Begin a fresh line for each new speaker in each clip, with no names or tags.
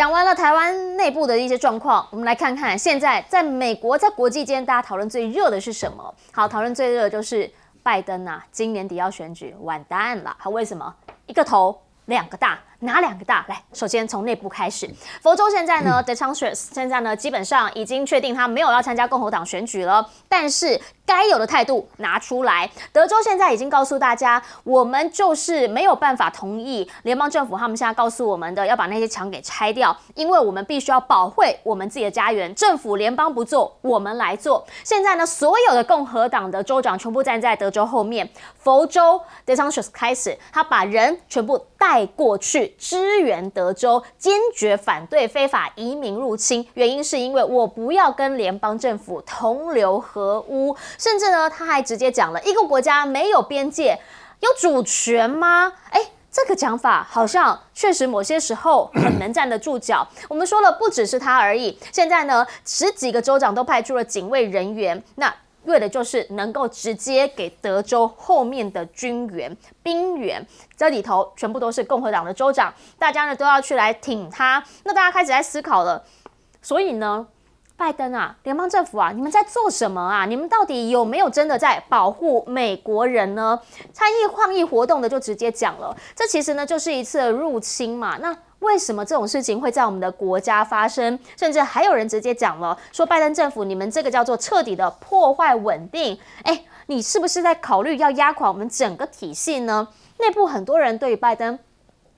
讲完了台湾内部的一些状况，我们来看看现在在美国在国际间大家讨论最热的是什么？好，讨论最热的就是拜登啊，今年底要选举，完蛋了，他为什么一个头两个大？哪两个大？来，首先从内部开始。佛州现在呢，德桑切 s 现在呢，基本上已经确定他没有要参加共和党选举了。但是该有的态度拿出来。德州现在已经告诉大家，我们就是没有办法同意联邦政府他们现在告诉我们的要把那些墙给拆掉，因为我们必须要保卫我们自己的家园。政府联邦不做，我们来做。现在呢，所有的共和党的州长全部站在德州后面。佛州德桑切 s 开始，他把人全部带过去。支援德州，坚决反对非法移民入侵，原因是因为我不要跟联邦政府同流合污。甚至呢，他还直接讲了：一个国家没有边界，有主权吗？哎，这个讲法好像确实某些时候很能站得住脚。我们说了，不只是他而已。现在呢，十几个州长都派出了警卫人员。那为的就是能够直接给德州后面的军援兵援，这里头全部都是共和党的州长，大家呢都要去来挺他。那大家开始在思考了，所以呢，拜登啊，联邦政府啊，你们在做什么啊？你们到底有没有真的在保护美国人呢？参与抗议活动的就直接讲了，这其实呢就是一次入侵嘛。那为什么这种事情会在我们的国家发生？甚至还有人直接讲了，说拜登政府，你们这个叫做彻底的破坏稳定。哎，你是不是在考虑要压垮我们整个体系呢？内部很多人对于拜登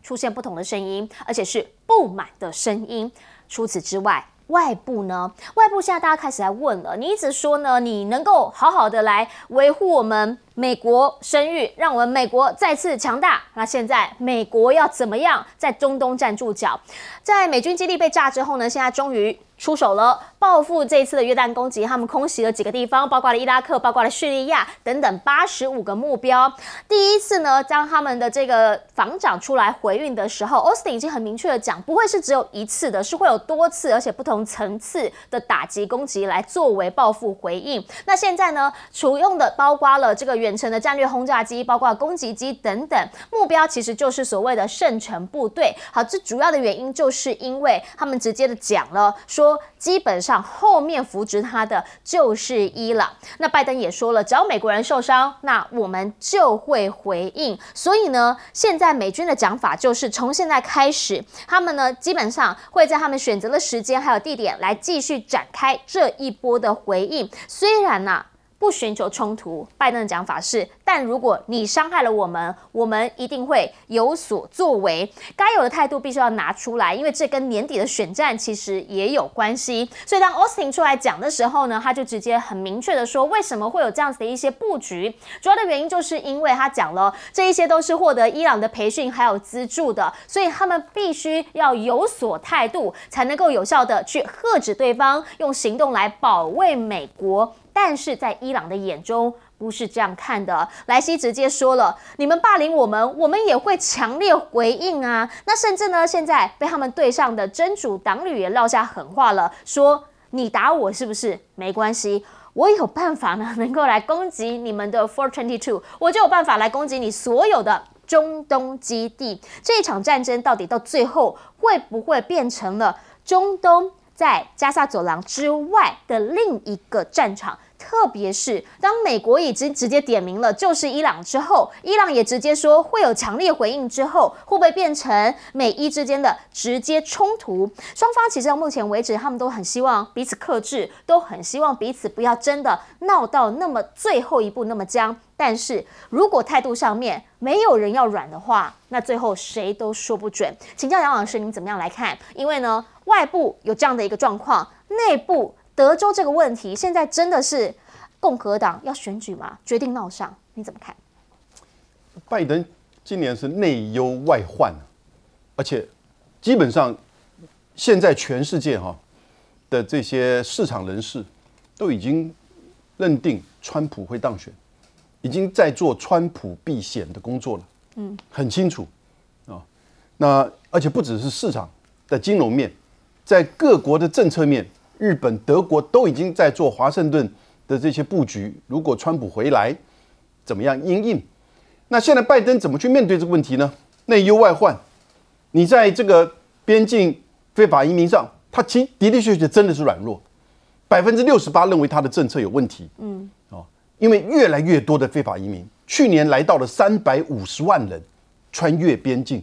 出现不同的声音，而且是不满的声音。除此之外，外部呢？外部现在大家开始来问了，你一直说呢，你能够好好的来维护我们？美国声誉让我们美国再次强大。那现在美国要怎么样在中东站住脚？在美军基地被炸之后呢？现在终于出手了，报复这一次的约旦攻击。他们空袭了几个地方，包括了伊拉克、包括了叙利亚等等八十五个目标。第一次呢，当他们的这个防长出来回应的时候，奥斯汀已经很明确的讲，不会是只有一次的，是会有多次，而且不同层次的打击攻击来作为报复回应。那现在呢，除用的包括了这个。远程的战略轰炸机，包括攻击机等等，目标其实就是所谓的圣城部队。好，这主要的原因就是因为他们直接的讲了，说基本上后面扶植他的就是伊朗。那拜登也说了，只要美国人受伤，那我们就会回应。所以呢，现在美军的讲法就是从现在开始，他们呢基本上会在他们选择的时间还有地点来继续展开这一波的回应。虽然呢。不寻求冲突，拜登的讲法是，但如果你伤害了我们，我们一定会有所作为，该有的态度必须要拿出来，因为这跟年底的选战其实也有关系。所以当 Austin 出来讲的时候呢，他就直接很明确的说，为什么会有这样子的一些布局，主要的原因就是因为他讲了，这一些都是获得伊朗的培训还有资助的，所以他们必须要有所态度，才能够有效的去喝止对方，用行动来保卫美国。但是在伊朗的眼中不是这样看的，莱西直接说了：“你们霸凌我们，我们也会强烈回应啊！”那甚至呢，现在被他们对上的真主党旅也撂下狠话了，说：“你打我是不是没关系？我有办法呢，能够来攻击你们的 Four Twenty Two，我就有办法来攻击你所有的中东基地。”这一场战争到底到最后会不会变成了中东？在加沙走廊之外的另一个战场。特别是当美国已经直接点名了就是伊朗之后，伊朗也直接说会有强烈回应之后，会不会变成美伊之间的直接冲突？双方其实到目前为止，他们都很希望彼此克制，都很希望彼此不要真的闹到那么最后一步那么僵。但是如果态度上面没有人要软的话，那最后谁都说不准。请教杨老师，您怎么样来看？因为呢，外部有这样的一个状况，内部。德州这个问题现在真的是共和党要选举吗？决定闹上，你怎么看？
拜登今年是内忧外患而且基本上现在全世界哈的这些市场人士都已经认定川普会当选，已经在做川普避险的工作了。嗯，很清楚啊。那而且不只是市场的金融面，在各国的政策面。日本、德国都已经在做华盛顿的这些布局。如果川普回来，怎么样应应？那现在拜登怎么去面对这个问题呢？内忧外患，你在这个边境非法移民上，他其的确确真的是软弱。百分之六十八认为他的政策有问题。
嗯，哦，
因为越来越多的非法移民，去年来到了三百五十万人穿越边境，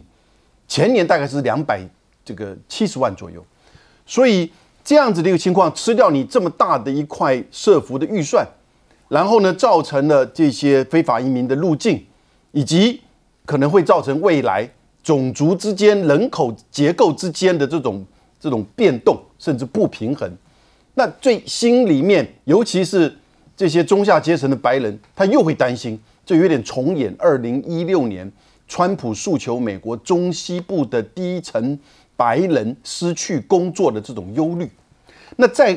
前年大概是两百这个七十万左右，所以。这样子的一个情况，吃掉你这么大的一块设伏的预算，然后呢，造成了这些非法移民的入境，以及可能会造成未来种族之间、人口结构之间的这种这种变动，甚至不平衡。那最心里面，尤其是这些中下阶层的白人，他又会担心，就有点重演2016年川普诉求美国中西部的低层。白人失去工作的这种忧虑，那在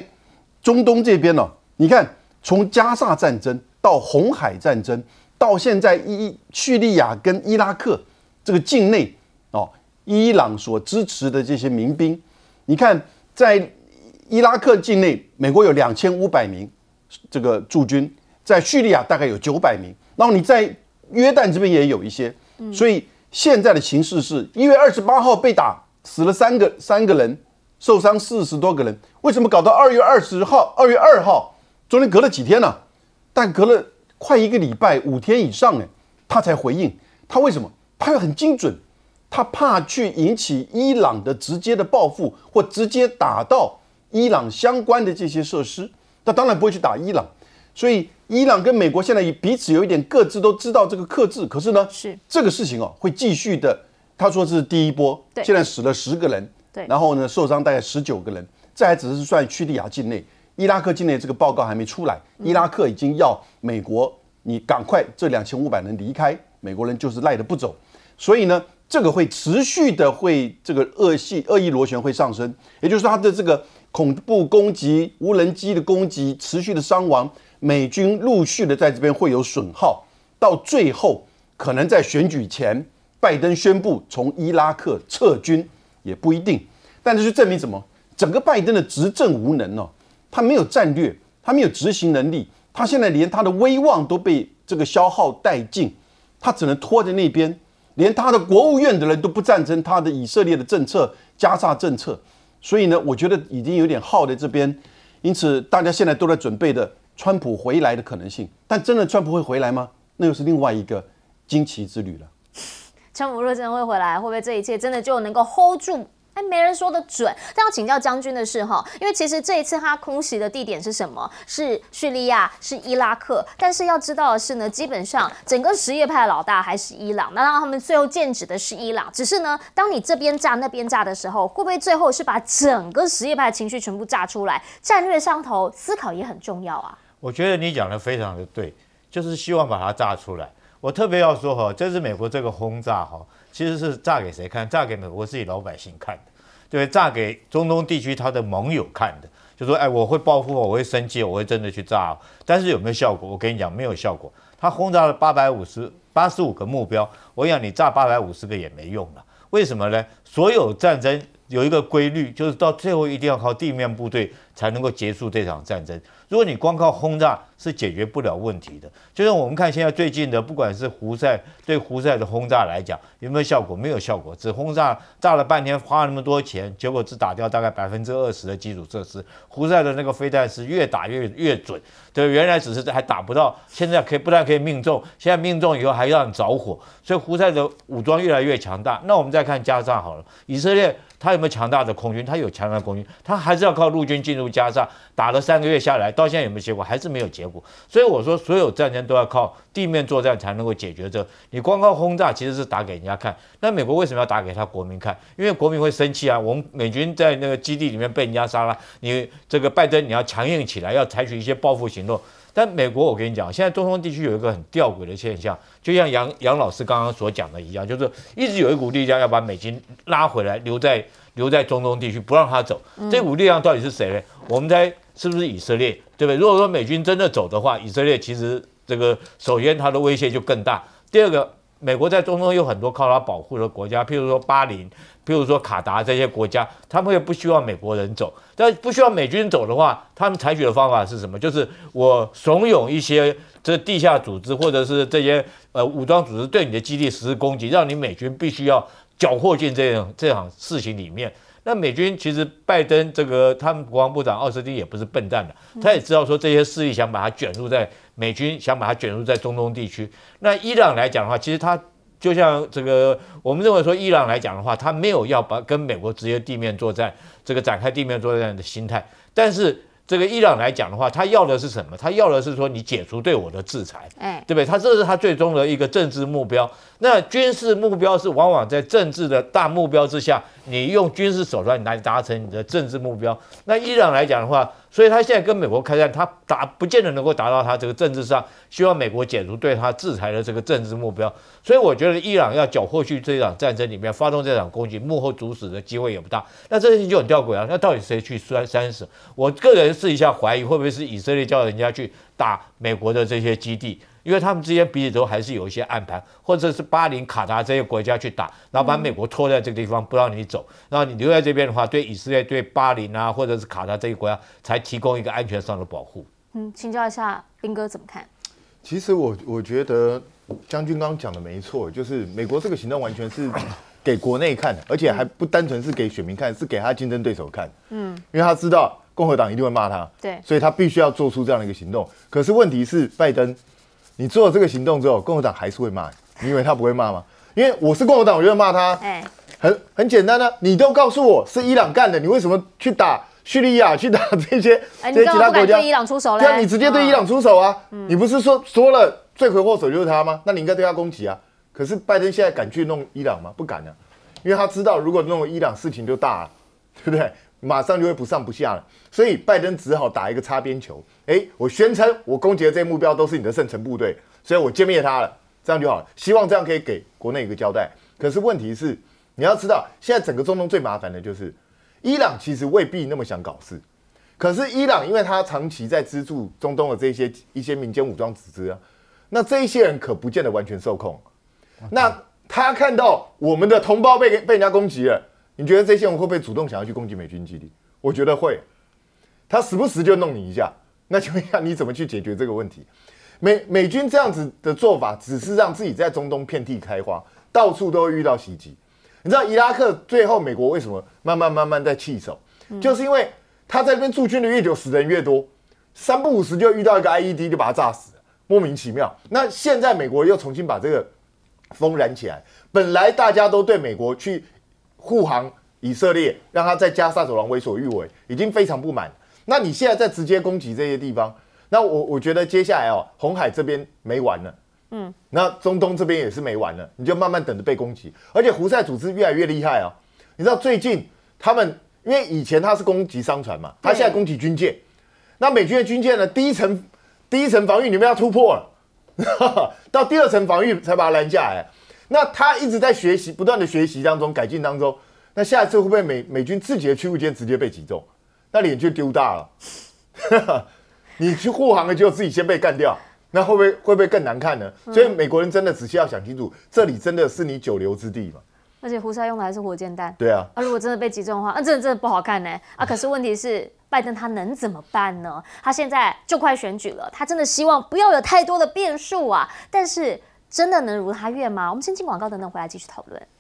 中东这边呢？你看，从加沙战争到红海战争，到现在伊叙利亚跟伊拉克这个境内哦，伊朗所支持的这些民兵，你看在伊拉克境内，美国有两千五百名这个驻军，在叙利亚大概有九百名，然后你在约旦这边也有一些。所以现在的形势是，一月二十八号被打。死了三个三个人，受伤四十多个人。为什么搞到二月二十号、二月二号？中间隔了几天呢？但隔了快一个礼拜，五天以上呢，他才回应。他为什么？他又很精准，他怕去引起伊朗的直接的报复或直接打到伊朗相关的这些设施。他当然不会去打伊朗，所以伊朗跟美国现在也彼此有一点各自都知道这个克制。可是呢，是这个事情哦，会继续的。他说这是第一波，现在死了十个人，然后呢受伤大概十九个人，这还只是算叙利亚境内，伊拉克境内这个报告还没出来，伊拉克已经要美国你赶快这两千五百人离开，美国人就是赖着不走，所以呢这个会持续的会这个恶系恶意螺旋会上升，也就是说他的这个恐怖攻击、无人机的攻击、持续的伤亡，美军陆续的在这边会有损耗，到最后可能在选举前。拜登宣布从伊拉克撤军也不一定，但这就证明什么？整个拜登的执政无能哦，他没有战略，他没有执行能力，他现在连他的威望都被这个消耗殆尽，他只能拖在那边，连他的国务院的人都不赞成他的以色列的政策、加沙政策，所以呢，我觉得已经有点耗在这边，因此大家现在都在准备的川普回来的可能性，但真的川普会回来吗？那又是另外一个惊奇之旅了。
川普若真的会回来，会不会这一切真的就能够 hold 住？哎，没人说的准。但要请教将军的是哈，因为其实这一次他空袭的地点是什么？是叙利亚，是伊拉克。但是要知道的是呢，基本上整个什叶派老大还是伊朗，那让他们最后剑指的是伊朗。只是呢，当你这边炸那边炸的时候，会不会最后是把整个什叶派的情绪全部炸出来？战略上头思考也很重要啊。
我觉得你讲的非常的对，就是希望把它炸出来。我特别要说哈，这次美国这个轰炸哈，其实是炸给谁看？炸给美国自己老百姓看的，对炸给中东地区他的盟友看的，就说哎，我会报复，我会生气，我会真的去炸。但是有没有效果？我跟你讲，没有效果。他轰炸了八百五十八十五个目标，我想你炸八百五十个也没用了。为什么呢？所有战争有一个规律，就是到最后一定要靠地面部队。才能够结束这场战争。如果你光靠轰炸是解决不了问题的。就是我们看现在最近的，不管是胡塞对胡塞的轰炸来讲，有没有效果？没有效果，只轰炸炸了半天，花了那么多钱，结果只打掉大概百分之二十的基础设施。胡塞的那个飞弹是越打越越准，对，原来只是还打不到，现在可以不但可以命中，现在命中以后还让你着火。所以胡塞的武装越来越强大。那我们再看加沙好了，以色列它有没有强大的空军？它有强大的空军，它还是要靠陆军进入。加上打了三个月下来，到现在有没有结果？还是没有结果。所以我说，所有战争都要靠地面作战才能够解决。这你光靠轰炸其实是打给人家看。那美国为什么要打给他国民看？因为国民会生气啊！我们美军在那个基地里面被人家杀了，你这个拜登你要强硬起来，要采取一些报复行动。但美国，我跟你讲，现在中东地区有一个很吊诡的现象，就像杨杨老师刚刚所讲的一样，就是一直有一股力量要把美军拉回来，留在留在中东地区，不让他走。这股力量到底是谁呢？我们在是不是以色列，对不对？如果说美军真的走的话，以色列其实这个首先它的威胁就更大，第二个。美国在中东有很多靠它保护的国家，譬如说巴林，譬如说卡达这些国家，他们也不希望美国人走。但不需要美军走的话，他们采取的方法是什么？就是我怂恿一些这地下组织或者是这些呃武装组织对你的基地实施攻击，让你美军必须要缴获进这样这场事情里面。那美军其实拜登这个他们国防部长奥斯汀也不是笨蛋的，他也知道说这些势力想把他卷入在。美军想把它卷入在中东地区。那伊朗来讲的话，其实它就像这个，我们认为说伊朗来讲的话，它没有要把跟美国直接地面作战，这个展开地面作战的心态。但是这个伊朗来讲的话，它要的是什么？它要的是说你解除对我的制裁，哎，对不对？它这是它最终的一个政治目标。那军事目标是往往在政治的大目标之下，你用军事手段来达成你的政治目标。那伊朗来讲的话。所以，他现在跟美国开战，他达不见得能够达到他这个政治上希望美国解除对他制裁的这个政治目标。所以，我觉得伊朗要缴获去这场战争里面发动这场攻击，幕后主使的机会也不大。那这情就很吊诡啊！那到底谁去摔三十？我个人试一下怀疑，会不会是以色列叫人家去打美国的这些基地？因为他们之间彼此都还是有一些暗盘，或者是巴林、卡达这些国家去打，然后把美国拖在这个地方不让你走，然后你留在这边的话，对以色列、对巴林啊，或者是卡达这些国家才提供一个安
全上的保护。
嗯，请教一下兵哥怎么看？
其实我我觉得将军刚刚讲的没错，就是美国这个行动完全是 给国内看的，而且还不单纯是给选民看，是给他竞争对手看。嗯，因为他知道共和党一定会骂他，对，所以他必须要做出这样的一个行动。可是问题是拜登。你做了这个行动之后，共和党还是会骂你。你以为他不会骂吗？因为我是共和党，我就会骂他。哎，很很简单呢，你都告诉我是伊朗干的，你为什么去打叙利亚、去打这些这些其他国家？对啊，你直接对伊朗出手啊！你不是说说了罪魁祸首就是他吗？那你应该对他攻击啊。可是拜登现在敢去弄伊朗吗？不敢啊，因为他知道如果弄伊朗事情就大，了，对不对？马上就会不上不下了，所以拜登只好打一个擦边球。哎，我宣称我攻击的这目标都是你的圣城部队，所以我歼灭他了，这样就好了。希望这样可以给国内一个交代。可是问题是，你要知道，现在整个中东最麻烦的就是伊朗，其实未必那么想搞事。可是伊朗因为他长期在资助中东的这些一些民间武装组织啊，那这一些人可不见得完全受控。那他看到我们的同胞被被人家攻击了。你觉得这些人会不会主动想要去攻击美军基地？我觉得会，他时不时就弄你一下，那就要你怎么去解决这个问题？美美军这样子的做法，只是让自己在中东遍地开花，到处都会遇到袭击。你知道伊拉克最后美国为什么慢慢慢慢在气手？就是因为他在跟驻军的越久，死人越多，三不五十就遇到一个 IED 就把他炸死了，莫名其妙。那现在美国又重新把这个风燃起来，本来大家都对美国去。护航以色列，让他在加沙走廊为所欲为，已经非常不满。那你现在再直接攻击这些地方，那我我觉得接下来哦，红海这边没完了，嗯，那中东这边也是没完了，你就慢慢等着被攻击。而且胡塞组织越来越厉害哦，你知道最近他们因为以前他是攻击商船嘛，他现在攻击军舰，那美军的军舰呢，第一层第一层防御你们要突破了，到第二层防御才把他拦下来。那他一直在学习，不断的学习当中改进当中，那下一次会不会美美军自己的区域间直接被击中，那脸就丢大了。你去护航的就自己先被干掉，那会不会会不会更难看呢？所以美国人真的仔细要想清楚，这里真的是你久留之地嘛？
而且胡塞用的还是火箭弹。对啊，啊如果真的被击中的话，啊真的真的不好看呢。啊可是问题是，拜登他能怎么办呢？他现在就快选举了，他真的希望不要有太多的变数啊，但是。真的能如他愿吗？我们先进广告，等等回来继续讨论。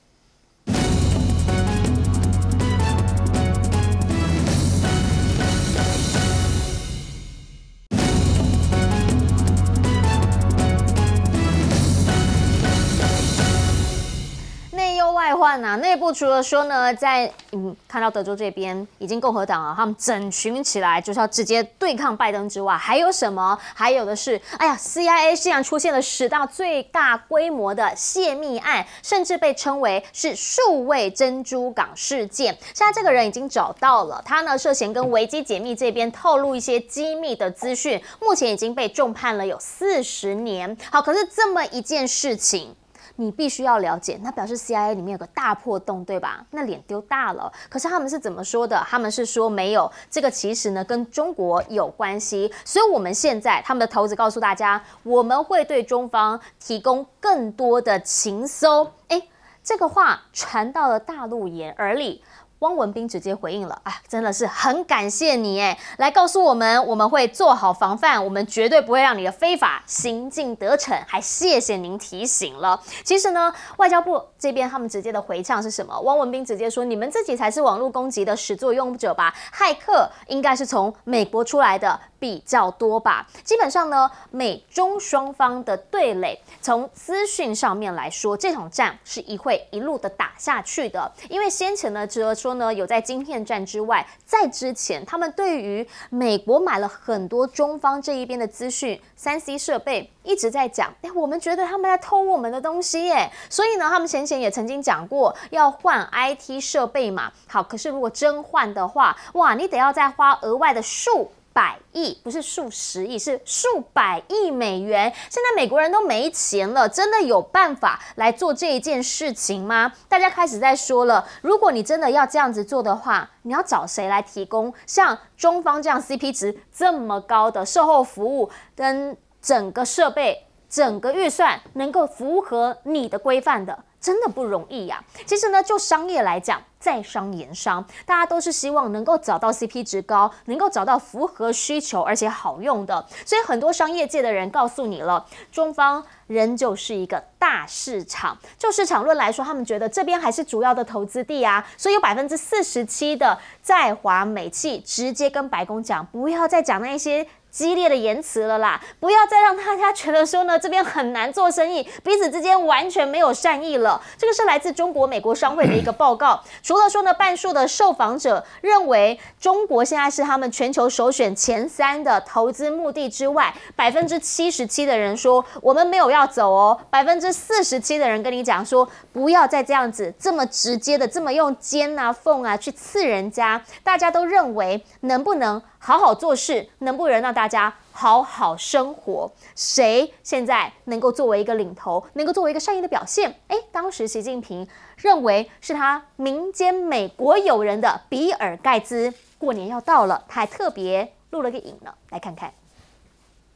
内忧外患呐，内部除了说呢，在嗯看到德州这边已经共和党啊，他们整群起来就是要直接对抗拜登之外，还有什么？还有的是，哎呀，CIA 竟然出现了史上最大规模的泄密案，甚至被称为是数位珍珠港事件。现在这个人已经找到了，他呢涉嫌跟维基解密这边透露一些机密的资讯，目前已经被重判了有四十年。好，可是这么一件事情。你必须要了解，那表示 C I A 里面有个大破洞，对吧？那脸丢大了。可是他们是怎么说的？他们是说没有这个，其实呢跟中国有关系。所以我们现在他们的头子告诉大家，我们会对中方提供更多的情搜。诶，这个话传到了大陆眼耳里。汪文斌直接回应了，哎，真的是很感谢你哎，来告诉我们，我们会做好防范，我们绝对不会让你的非法行径得逞，还谢谢您提醒了。其实呢，外交部这边他们直接的回呛是什么？汪文斌直接说，你们自己才是网络攻击的始作俑者吧？骇客应该是从美国出来的。比较多吧，基本上呢，美中双方的对垒，从资讯上面来说，这场战是一会一路的打下去的。因为先前呢，只了说呢，有在芯片战之外，在之前，他们对于美国买了很多中方这一边的资讯三 C 设备，一直在讲，哎，我们觉得他们在偷我们的东西耶。所以呢，他们先前也曾经讲过要换 IT 设备嘛。好，可是如果真换的话，哇，你得要再花额外的数。百亿不是数十亿，是数百亿美元。现在美国人都没钱了，真的有办法来做这一件事情吗？大家开始在说了，如果你真的要这样子做的话，你要找谁来提供像中方这样 CP 值这么高的售后服务跟整个设备、整个预算能够符合你的规范的？真的不容易呀！其实呢，就商业来讲，在商言商，大家都是希望能够找到 CP 值高，能够找到符合需求而且好用的。所以很多商业界的人告诉你了，中方仍旧是一个大市场。就市场论来说，他们觉得这边还是主要的投资地啊，所以有百分之四十七的在华美企直接跟白宫讲，不要再讲那些。激烈的言辞了啦，不要再让大家觉得说呢，这边很难做生意，彼此之间完全没有善意了。这个是来自中国美国商会的一个报告，除了说呢，半数的受访者认为中国现在是他们全球首选前三的投资目的之外，百分之七十七的人说我们没有要走哦，百分之四十七的人跟你讲说不要再这样子这么直接的这么用尖啊缝啊去刺人家，大家都认为能不能？好好做事，能不能让大家好好生活？谁现在能够作为一个领头，能够作为一个善意的表现？哎，当时习近平认为是他民间美国友人的比尔盖茨。过年要到了，他还特别录了个影呢，来看看。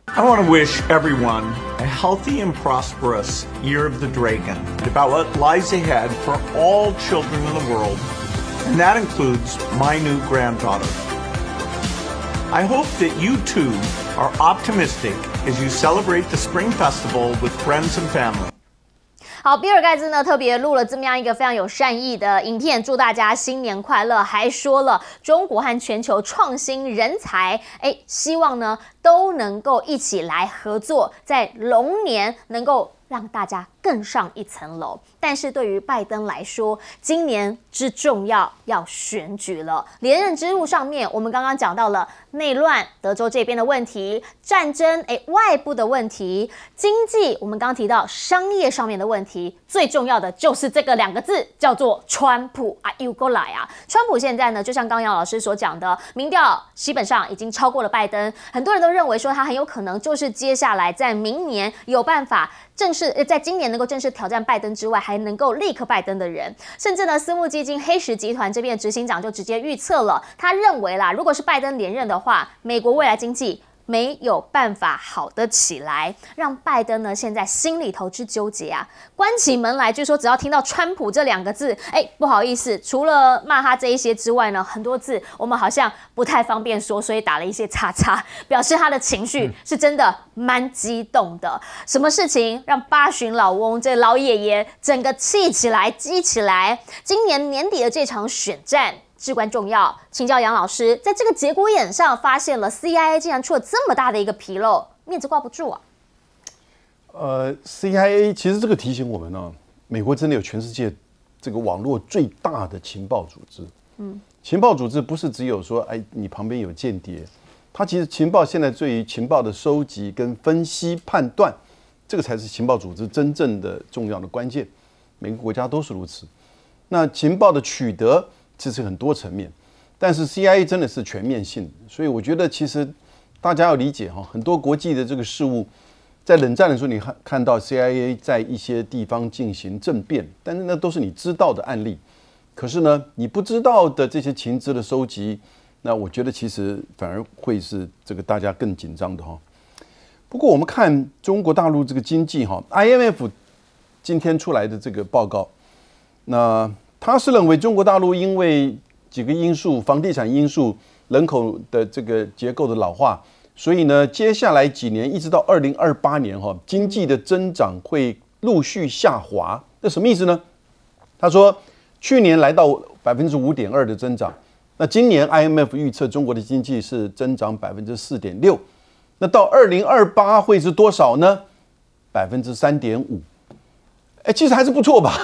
I want to wish everyone a healthy and prosperous year of the dragon. About what lies ahead for all children in the world, and that includes my new granddaughter. I hope that you two are optimistic as you celebrate the Spring Festival with friends and family。好，比尔盖茨呢特别录了这么样一个非常有善意的影片，祝大家新年快乐，还说了中国和全球创新人才，哎，希望呢都能够一起来合作，在龙年能够。让大家更上一层楼。但是对于拜登来说，今年之重要要选举了，连任之路上面，我们刚刚讲到了内乱，德州这边的问题，战争，诶，外部的问题，经济，我们刚提到商业上面的问题，最重要的就是这个两个字，叫做川普。啊，又过 you g o l i 啊，川普现在呢，就像刚杨老师所讲的，民调基本上已经超过了拜登，很多人都认为说他很有可能就是接下来在明年有办法。正式呃，在今年能够正式挑战拜登之外，还能够立刻拜登的人，甚至呢，私募基金黑石集团这边执行长就直接预测了，他认为啦，如果是拜登连任的话，美国未来经济。没有办法好的起来，让拜登呢现在心里头去纠结啊。关起门来，据说只要听到“川普”这两个字，哎，不好意思，除了骂他这一些之外呢，很多字我们好像不太方便说，所以打了一些叉叉，表示他的情绪是真的蛮激动的。什么事情让八旬老翁这老爷爷整个气起来、激起来？今年年底的这场选战。至关重要，请教杨老师，在这个节骨眼上，发现了 CIA 竟然出了这么大的一个纰漏，面子挂不住啊。
呃，CIA 其实这个提醒我们呢，美国真的有全世界这个网络最大的情报组织。嗯，情报组织不是只有说，哎，你旁边有间谍，它其实情报现在对于情报的收集跟分析判断，这个才是情报组织真正的重要的关键。每个国家都是如此。那情报的取得。其实很多层面，但是 CIA 真的是全面性所以我觉得其实大家要理解哈，很多国际的这个事务，在冷战的时候，你看看到 CIA 在一些地方进行政变，但是那都是你知道的案例。可是呢，你不知道的这些情资的收集，那我觉得其实反而会是这个大家更紧张的哈。不过我们看中国大陆这个经济哈，IMF 今天出来的这个报告，那。他是认为中国大陆因为几个因素，房地产因素、人口的这个结构的老化，所以呢，接下来几年一直到二零二八年哈，经济的增长会陆续下滑。那什么意思呢？他说，去年来到百分之五点二的增长，那今年 IMF 预测中国的经济是增长百分之四点六，那到二零二八会是多少呢？百分之三点五。哎，其实还是不错吧，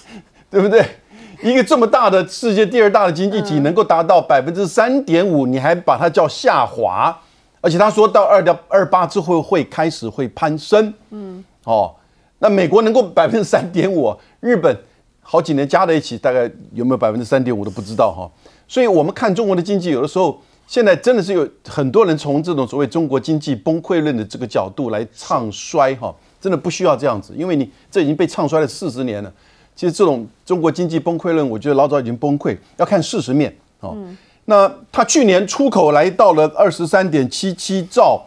对不对？一个这么大的世界第二大的经济体能够达到百分之三点五，你还把它叫下滑，而且他说到二点二八之后会开始会攀升，嗯，哦，那美国能够百分之三点五，日本好几年加在一起大概有没有百分之三点五都不知道哈，所以我们看中国的经济，有的时候现在真的是有很多人从这种所谓中国经济崩溃论的这个角度来唱衰哈，真的不需要这样子，因为你这已经被唱衰了四十年了。其实这种中国经济崩溃论，我觉得老早已经崩溃。要看事实面哦。那它去年出口来到了二十三点七七兆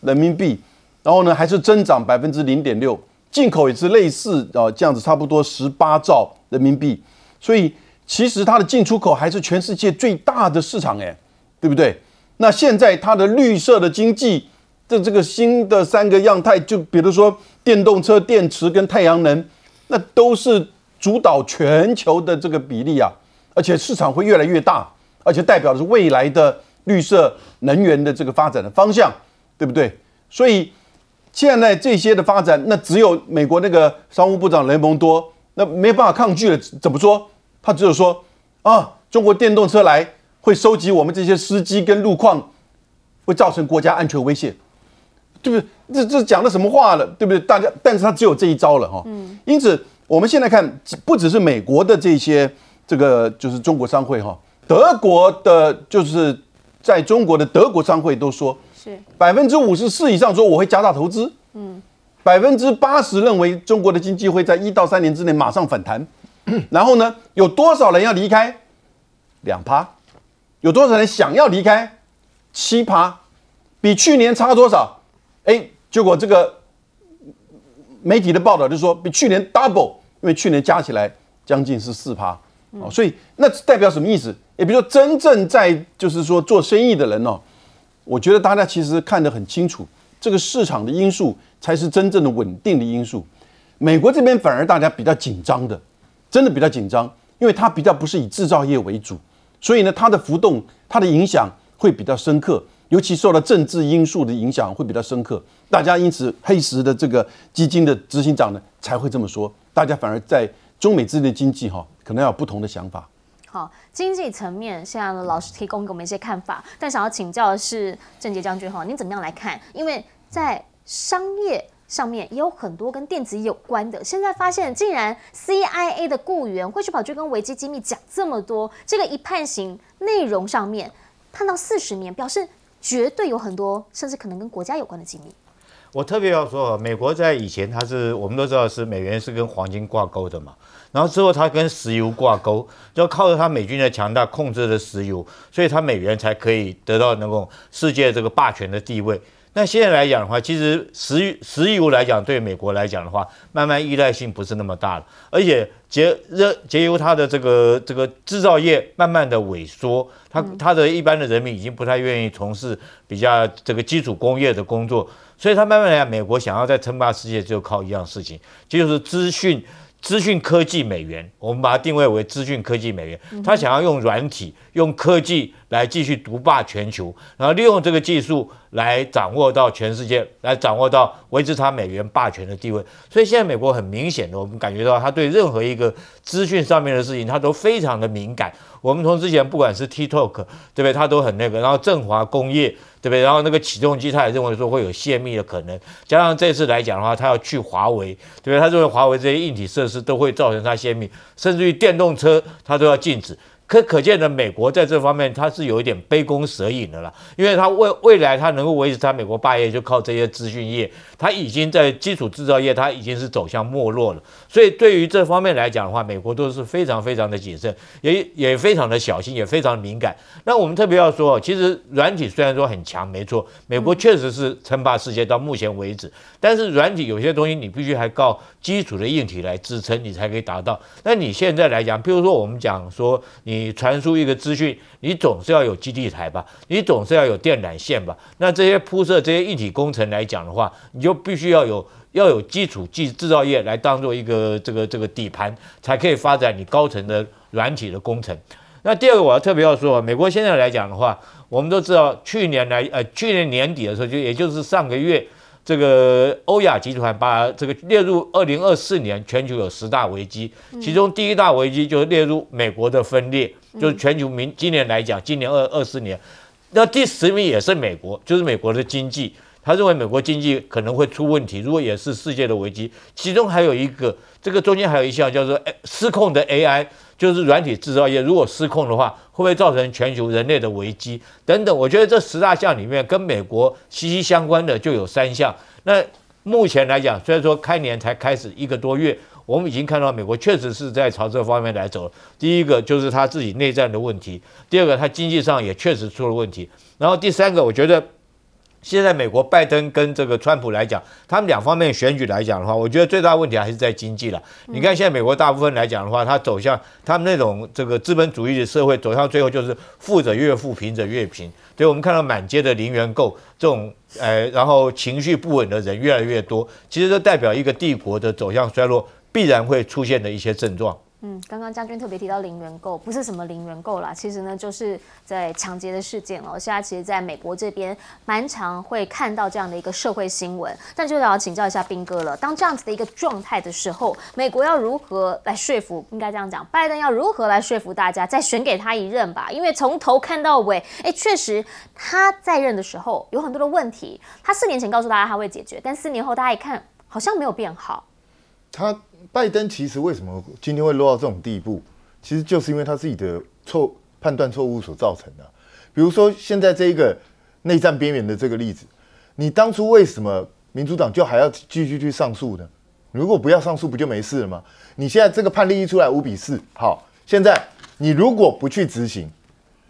人民币，然后呢还是增长百分之零点六，进口也是类似啊这样子，差不多十八兆人民币。所以其实它的进出口还是全世界最大的市场，哎，对不对？那现在它的绿色的经济，的这个新的三个样态，就比如说电动车电池跟太阳能，那都是。主导全球的这个比例啊，而且市场会越来越大，而且代表的是未来的绿色能源的这个发展的方向，对不对？所以现在这些的发展，那只有美国那个商务部长雷蒙多那没办法抗拒了，怎么说？他只有说啊，中国电动车来会收集我们这些司机跟路况，会造成国家安全威胁，对不对？这这讲的什么话了，对不对？大家，但是他只有这一招了哈，嗯，因此。我们现在看，不只是美国的这些，这个就是中国商会哈，德国的，就是在中国的德国商会都说，是百分之五十四以上说我会加大投资，嗯，百分之八十认为中国的经济会在一到三年之内马上反弹，然后呢，有多少人要离开两趴，有多少人想要离开七趴，比去年差多少？哎，结果这个媒体的报道就说比去年 double。因为去年加起来将近是四趴哦，所以那代表什么意思？也比如说，真正在就是说做生意的人哦，我觉得大家其实看得很清楚，这个市场的因素才是真正的稳定的因素。美国这边反而大家比较紧张的，真的比较紧张，因为它比较不是以制造业为主，所以呢，它的浮动它的影响会比较深刻，尤其受到政治因素的影响会比较深刻。大家因此，黑石的这个基金的执行长呢才会这么说。大家反而在中美之间的经济哈，可能要有不同的想法。
好，经济层面，现在老师提供给我们一些看法，但想要请教的是郑杰将军哈，您怎么样来看？因为在商业上面也有很多跟电子有关的，现在发现竟然 CIA 的雇员会去跑去跟维基机密讲这么多，这个一判刑内容上面判到四十年，表示绝对有很多甚至可能跟国家有关的机密。
我特别要说美国在以前它是我们都知道是美元是跟黄金挂钩的嘛，然后之后它跟石油挂钩，就靠着它美军的强大控制了石油，所以它美元才可以得到那种世界这个霸权的地位。那现在来讲的话，其实石油石油来讲对美国来讲的话，慢慢依赖性不是那么大了，而且节热节油，它的这个这个制造业慢慢的萎缩，它它的一般的人民已经不太愿意从事比较这个基础工业的工作。所以他慢慢来，美国想要在称霸世界，就靠一样事情，就是资讯、资讯科技美元。我们把它定位为资讯科技美元，它想要用软体、用科技来继续独霸全球，然后利用这个技术来掌握到全世界，来掌握到维持它美元霸权的地位。所以现在美国很明显的，我们感觉到它对任何一个资讯上面的事情，它都非常的敏感。我们从之前不管是 TikTok，对不对？它都很那个，然后振华工业。对不对？然后那个起重机，他也认为说会有泄密的可能。加上这次来讲的话，他要去华为，对不对？他认为华为这些硬体设施都会造成他泄密，甚至于电动车，他都要禁止。可可见的，美国在这方面它是有一点杯弓蛇影的了，因为它未未来它能够维持它美国霸业，就靠这些资讯业，它已经在基础制造业，它已经是走向没落了。所以对于这方面来讲的话，美国都是非常非常的谨慎，也也非常的小心，也非常敏感。那我们特别要说，其实软体虽然说很强，没错，美国确实是称霸世界到目前为止，但是软体有些东西你必须还靠基础的硬体来支撑，你才可以达到。那你现在来讲，比如说我们讲说你。你传输一个资讯，你总是要有基地台吧，你总是要有电缆线吧。那这些铺设这些一体工程来讲的话，你就必须要有要有基础技制造业来当做一个这个这个底盘，才可以发展你高层的软体的工程。那第二个我要特别要说，美国现在来讲的话，我们都知道去年来，呃，去年年底的时候，就也就是上个月。这个欧亚集团把这个列入二零二四年全球有十大危机，其中第一大危机就是列入美国的分裂，就是全球明今年来讲，今年二二四年，那第十名也是美国，就是美国的经济，他认为美国经济可能会出问题，如果也是世界的危机，其中还有一个，这个中间还有一项叫做失控的 AI。就是软体制造业如果失控的话，会不会造成全球人类的危机等等？我觉得这十大项里面跟美国息息相关的就有三项。那目前来讲，虽然说开年才开始一个多月，我们已经看到美国确实是在朝这方面来走。第一个就是他自己内战的问题，第二个他经济上也确实出了问题，然后第三个我觉得。现在美国拜登跟这个川普来讲，他们两方面选举来讲的话，我觉得最大问题还是在经济了。你看现在美国大部分来讲的话，它走向他们那种这个资本主义的社会，走向最后就是富者越富，贫者越贫。所以，我们看到满街的零元购这种，呃，然后情绪不稳的人越来越多，其实这代表一个帝国的走向衰落必然会出现的一些症状。
嗯，刚刚将军特别提到零元购，不是什么零元购啦，其实呢，就是在抢劫的事件哦。现在其实在美国这边蛮常会看到这样的一个社会新闻，但就是要请教一下兵哥了，当这样子的一个状态的时候，美国要如何来说服？应该这样讲，拜登要如何来说服大家再选给他一任吧？因为从头看到尾，哎，确实他在任的时候有很多的问题，他四年前告诉大家他会解决，但四年后大家一看，好像没有变好。
他。拜登其实为什么今天会落到这种地步，其实就是因为他自己的错判断错误所造成的。比如说现在这一个内战边缘的这个例子，你当初为什么民主党就还要继续去上诉呢？如果不要上诉，不就没事了吗？你现在这个判例一出来五比四，好，现在你如果不去执行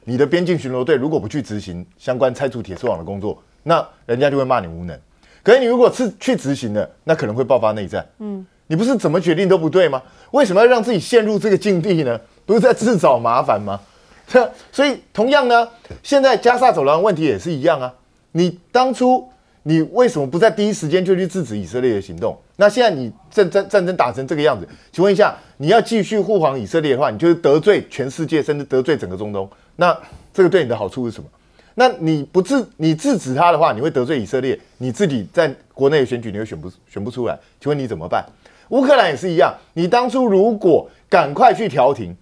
你的边境巡逻队，如果不去执行相关拆除铁丝网的工作，那人家就会骂你无能。可是你如果是去执行的，那可能会爆发内战。嗯。你不是怎么决定都不对吗？为什么要让自己陷入这个境地呢？不是在自找麻烦吗？所以同样呢，现在加沙走廊问题也是一样啊。你当初你为什么不在第一时间就去制止以色列的行动？那现在你战战战争打成这个样子，请问一下，你要继续护航以色列的话，你就是得罪全世界，甚至得罪整个中东。那这个对你的好处是什么？那你不制你制止他的话，你会得罪以色列，你自己在国内的选举你会选不选不出来？请问你怎么办？乌克兰也是一样，你当初如果赶快去调停，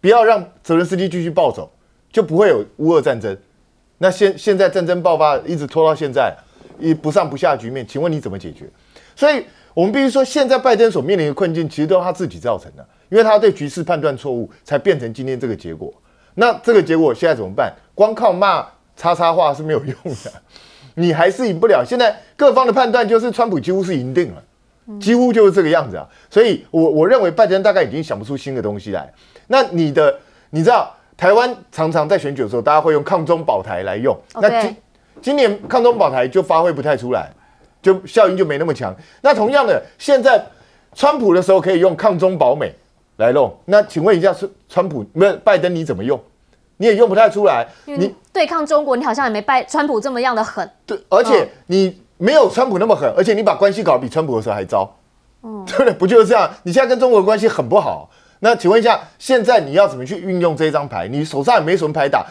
不要让泽连斯基继续暴走，就不会有乌俄战争。那现现在战争爆发，一直拖到现在，一不上不下的局面，请问你怎么解决？所以我们必须说，现在拜登所面临的困境，其实都是他自己造成的，因为他对局势判断错误，才变成今天这个结果。那这个结果现在怎么办？光靠骂叉叉话是没有用的，你还是赢不了。现在各方的判断就是，川普几乎是赢定了。几乎就是这个样子啊，所以我我认为拜登大概已经想不出新的东西来。那你的，你知道台湾常常在选举的时候，大家会用抗中保台来用。那今今年抗中保台就发挥不太出来，就效应就没那么强。那同样的，现在川普的时候可以用抗中保美来弄。那请问一下，川川普不是拜登，你怎么用？你也用不太出来。
你对抗中国，你好像也没拜川普这么样的狠。对，
而且你。没有川普那么狠，而且你把关系搞比川普的时候还糟，嗯，对不对？不就是这样？你现在跟中国的关系很不好，那请问一下，现在你要怎么去运用这一张牌？你手上也没什么牌打。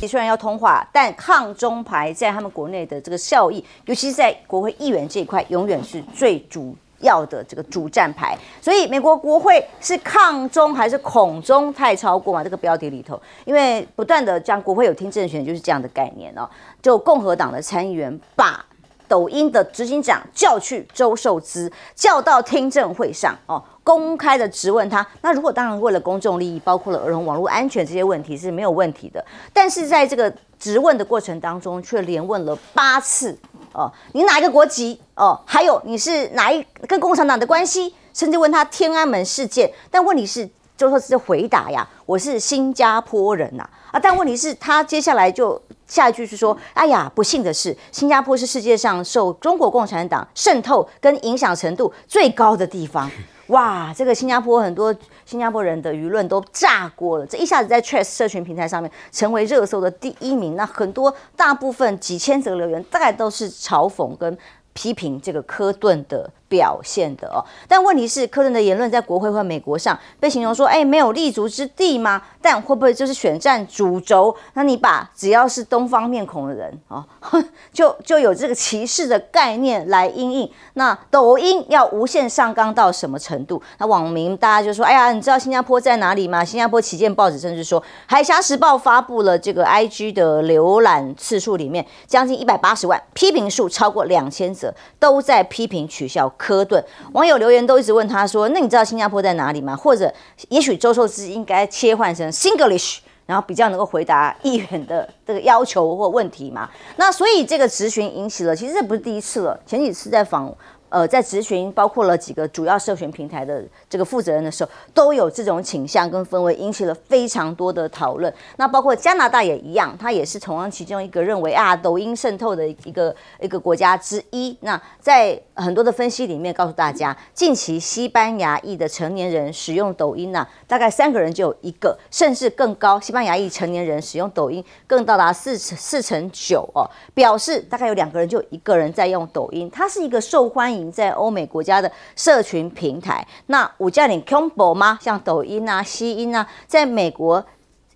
你虽然要通话，但抗中牌在他们国内的这个效益，尤其是在国会议员这一块，永远是最足。要的这个主战牌，所以美国国会是抗中还是恐中太超过嘛？这个标题里头，因为不断的将国会有听证权，就是这样的概念哦。就共和党的参议员把抖音的执行长叫去周受资叫到听证会上哦，公开的质问他。那如果当然为了公众利益，包括了儿童网络安全这些问题是没有问题的。但是在这个质问的过程当中，却连问了八次。哦，你哪一个国籍？哦，还有你是哪一跟共产党的关系？甚至问他天安门事件，但问题是，就说是回答呀，我是新加坡人呐，啊，但问题是，他接下来就下一句是说，哎呀，不幸的是，新加坡是世界上受中国共产党渗透跟影响程度最高的地方。哇，这个新加坡很多新加坡人的舆论都炸锅了，这一下子在 Trust 社群平台上面成为热搜的第一名。那很多大部分几千则留言，大概都是嘲讽跟批评这个科顿的。表现的哦，但问题是，柯震的言论在国会或美国上被形容说，哎，没有立足之地吗？但会不会就是选战主轴？那你把只要是东方面孔的人哦，就就有这个歧视的概念来阴影。那抖音要无限上纲到什么程度？那网民大家就说，哎呀，你知道新加坡在哪里吗？新加坡旗舰报纸甚至说，海峡时报发布了这个 IG 的浏览次数里面将近一百八十万，批评数超过两千则都在批评取消。科顿网友留言都一直问他说：“那你知道新加坡在哪里吗？”或者，也许周寿之应该切换成 Singlish，然后比较能够回答议员的这个要求或问题嘛？那所以这个咨询引起了，其实这不是第一次了，前几次在访。呃，在咨询包括了几个主要社群平台的这个负责人的时候，都有这种倾向跟氛围，引起了非常多的讨论。那包括加拿大也一样，它也是同样其中一个认为啊，抖音渗透的一个一个国家之一。那在很多的分析里面，告诉大家，近期西班牙裔的成年人使用抖音呢，大概三个人就有一个，甚至更高。西班牙裔成年人使用抖音更到达四四成九哦，表示大概有两个人就一个人在用抖音，它是一个受欢迎。在欧美国家的社群平台，那五加零 combo 吗？像抖音啊、西音啊，在美国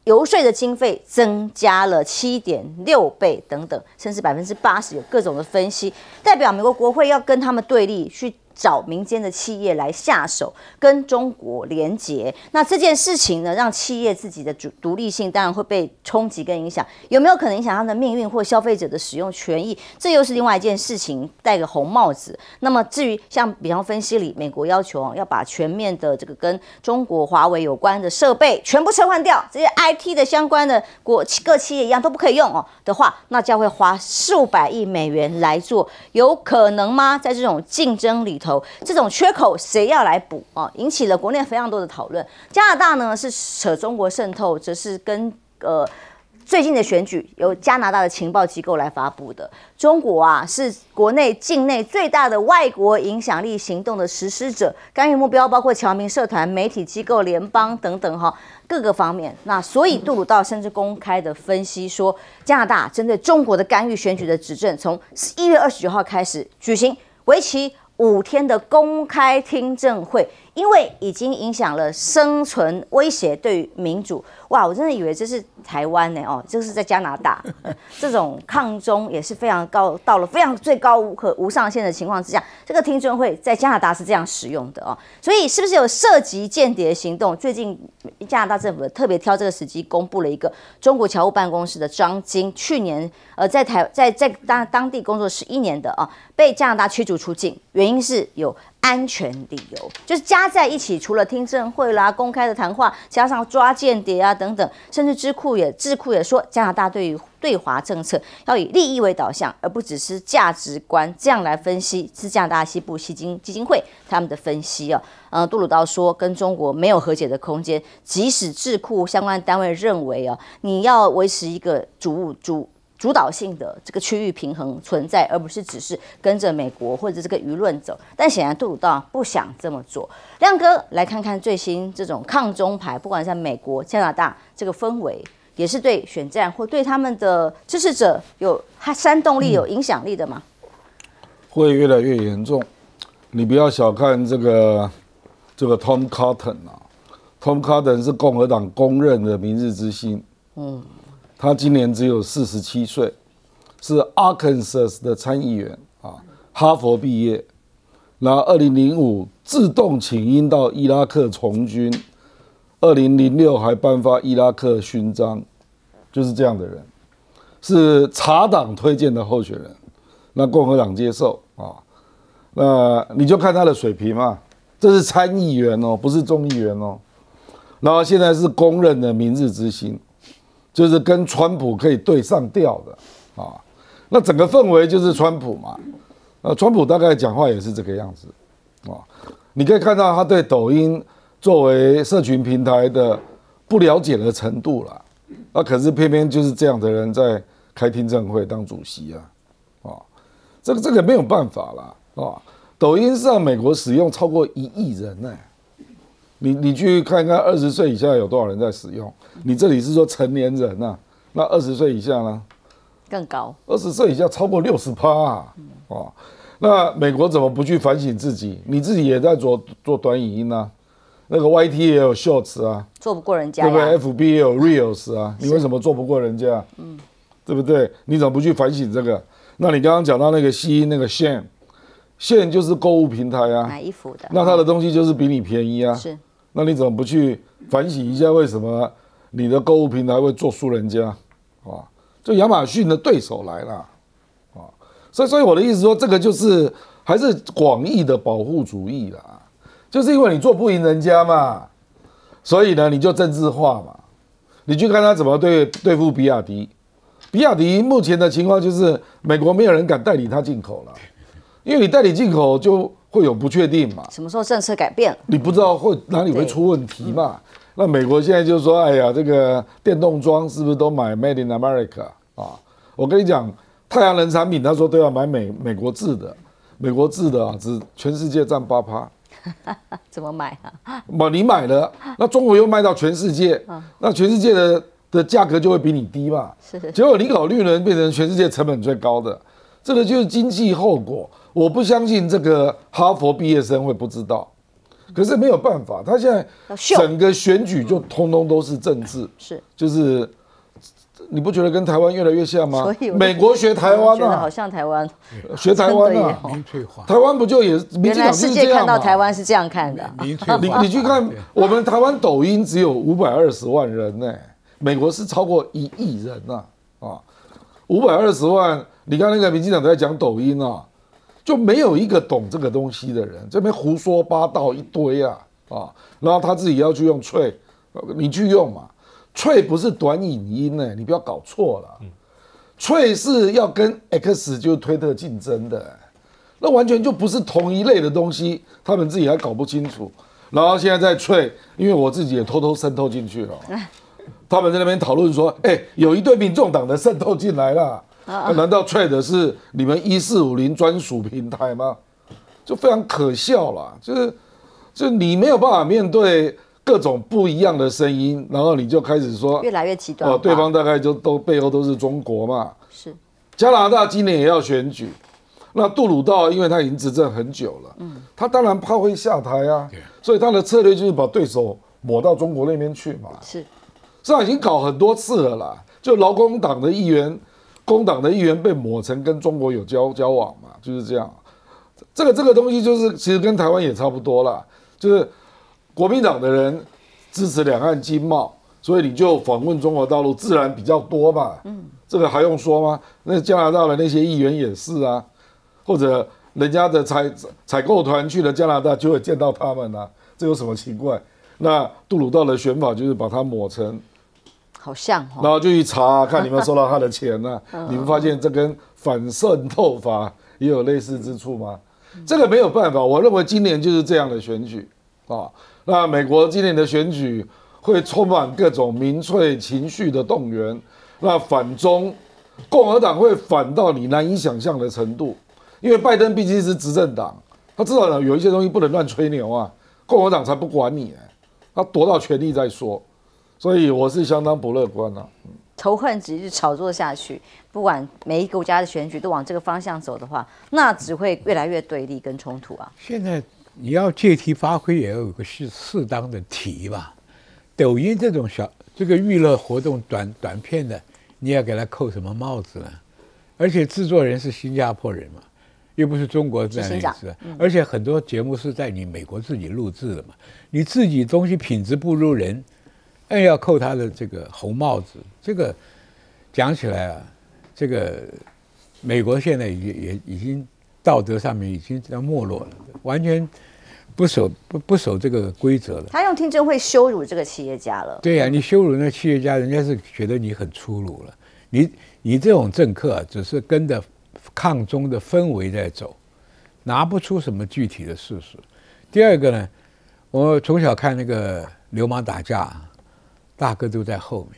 游说的经费增加了七点六倍等等，甚至百分之八十有各种的分析，代表美国国会要跟他们对立去。找民间的企业来下手，跟中国联结，那这件事情呢，让企业自己的主独立性当然会被冲击跟影响，有没有可能影响他们的命运或消费者的使用权益？这又是另外一件事情，戴个红帽子。那么至于像比方分析里，美国要求哦要把全面的这个跟中国华为有关的设备全部撤换掉，这些 IT 的相关的国各企业一样都不可以用哦的话，那将会花数百亿美元来做，有可能吗？在这种竞争里头。头这种缺口谁要来补啊？引起了国内非常多的讨论。加拿大呢是扯中国渗透，则是跟呃最近的选举由加拿大的情报机构来发布的。中国啊是国内境内最大的外国影响力行动的实施者，干预目标包括侨民社团、媒体机构、联邦等等哈各个方面。那所以杜鲁道甚至公开的分析说，加拿大针对中国的干预选举的指证，从一月二十九号开始举行围棋。五天的公开听证会。因为已经影响了生存威胁对于民主，哇，我真的以为这是台湾呢，哦，这个是在加拿大，这种抗中也是非常高，到了非常最高无可无上限的情况之下，这个听证会在加拿大是这样使用的哦，所以是不是有涉及间谍行动？最近加拿大政府特别挑这个时机公布了一个中国侨务办公室的张晶，去年呃在台在在当当地工作十一年的哦，被加拿大驱逐出境，原因是有。安全理由就是加在一起，除了听证会啦、公开的谈话，加上抓间谍啊等等，甚至智库也智库也说加拿大对于对华政策要以利益为导向，而不只是价值观这样来分析，是加拿大西部基金基金会他们的分析哦。呃，杜鲁道说跟中国没有和解的空间，即使智库相关单位认为哦，你要维持一个主主。主导性的这个区域平衡存在，而不是只是跟着美国或者这个舆论走。但显然杜鲁道不想这么做。亮哥，来看看最新这种抗中牌，不管在美国、加拿大，这个氛围也是对选战或对他们的支持者有煽动力、有影响力的吗？
会越来越严重。你不要小看这个这个 Tom Cotton 啊，Tom Cotton 是共和党公认的明日之星。嗯。他今年只有四十七岁，是 Arkansas 的参议员啊，哈佛毕业，然后二零零五自动请缨到伊拉克从军，二零零六还颁发伊拉克勋章，就是这样的人，是查党推荐的候选人，那共和党接受啊，那你就看他的水平嘛，这是参议员哦，不是众议员哦，然后现在是公认的明日之星。就是跟川普可以对上调的啊，那整个氛围就是川普嘛，那川普大概讲话也是这个样子啊，你可以看到他对抖音作为社群平台的不了解的程度了，那可是偏偏就是这样的人在开听证会当主席啊，啊，这个这个没有办法啦啊，抖音上美国使用超过一亿人呢。你你去看一看二十岁以下有多少人在使用？你这里是说成年人呐，那二十岁以下呢？
更高。二十
岁以下超过六十趴啊！哦，那美国怎么不去反省自己？你自己也在做做短影音啊，那个 Y T 也有 Shorts 啊，
做不过人家。对不对？F
B 也有 Reels 啊，你为什么做不过人家？嗯，对不对？你怎么不去反省这个？那你刚刚讲到那个西那个线，线就是购物平台啊，买
衣服的。那他的
东西就是比你便宜啊。是。那你怎么不去反省一下，为什么你的购物平台会做输人家？啊，就亚马逊的对手来了，啊，所以所以我的意思说，这个就是还是广义的保护主义啦，就是因为你做不赢人家嘛，所以呢，你就政治化嘛，你去看他怎么对对付比亚迪。比亚迪目前的情况就是，美国没有人敢代理他进口了，因为你代理进口就。会有不确定嘛？什
么时候政策改变？
你不知道会哪里会出问题嘛？那美国现在就说，哎呀，这个电动装是不是都买 Made in America 啊？我跟你讲，太阳能产品他说都要买美美国制的，美国制的只全世界占八趴。
怎么买？不，
你买了，那中国又卖到全世界，那全世界的的价格就会比你低嘛？是。结果你考虑呢，变成全世界成本最高的，这个就是经济后果。我不相信这个哈佛毕业生会不知道，可是没有办法，他现在整个选举就通通都是政治，是，就是你不觉得跟台湾越来越像吗？美国学台湾啊，好像台湾学台湾了，台湾不就也是？世界看到台
湾是这样看的，你你你去看
我们台湾抖音只有五百二十万人呢，美国是超过一亿人啊啊，五百二十万，你看那个民进党都在讲抖音啊。就没有一个懂这个东西的人，这边胡说八道一堆啊啊！然后他自己要去用脆，你去用嘛。脆不是短影音呢，你不要搞错了。脆是要跟 X 就推特竞争的，那完全就不是同一类的东西，他们自己还搞不清楚。然后现在在脆，因为我自己也偷偷渗透进去了，他们在那边讨论说，哎，有一对民众党的渗透进来了。难道 trade 是你们一四五零专属平台吗？就非常可笑了，就是，就你没有办法面对各种不一样的声音，然后你就开始说越来越极端，哦，对方大概就都背后都是中国嘛。是。加拿大今年也要选举，那杜鲁道因为他已经执政很久了，嗯，他当然怕会下台啊，所以他的策略就是把对手抹到中国那边去嘛。是，这已经搞很多次了啦，就劳工党的议员。工党的议员被抹成跟中国有交交往嘛，就是这样，这个这个东西就是其实跟台湾也差不多啦，就是国民党的人支持两岸经贸，所以你就访问中国大陆自然比较多吧。嗯，这个还用说吗？那加拿大的那些议员也是啊，或者人家的采采购团去了加拿大就会见到他们啊，这有什么奇怪？那杜鲁道的选法就是把它抹成。
好像，然后
就去查看你们收到他的钱呢？你们发现这跟反渗透法也有类似之处吗？这个没有办法，我认为今年就是这样的选举啊。那美国今年的选举会充满各种民粹情绪的动员，那反中共和党会反到你难以想象的程度，因为拜登毕竟是执政党，他至少有一些东西不能乱吹牛啊。共和党才不管你，他夺到权力再说。所以我是相当不乐
观了。
仇恨只是炒作下去，不管每一个国家的选举都往这个方向走的话，那只会越来越对立跟冲突啊！
现在你要借题发挥，也要有个适适当的题吧？抖音这种小这个娱乐活动、短短片的，你要给他扣什么帽子呢？而且制作人是新加坡人嘛，又不是中国这样子。而且很多节目是在你美国自己录制的嘛，你自己东西品质不如人。硬要扣他的这个红帽子，这个讲起来啊，这个美国现在也也已经道德上面已经要没落了，完全不守不不守这个规则了。
他用听证会羞辱这个企业家了。
对呀，你羞辱那企业家，人家是觉得你很粗鲁了。你你这种政客只是跟着抗中的氛围在走，拿不出什么具体的事实。第二个呢，我从小看那个流氓打架。大哥都在后面，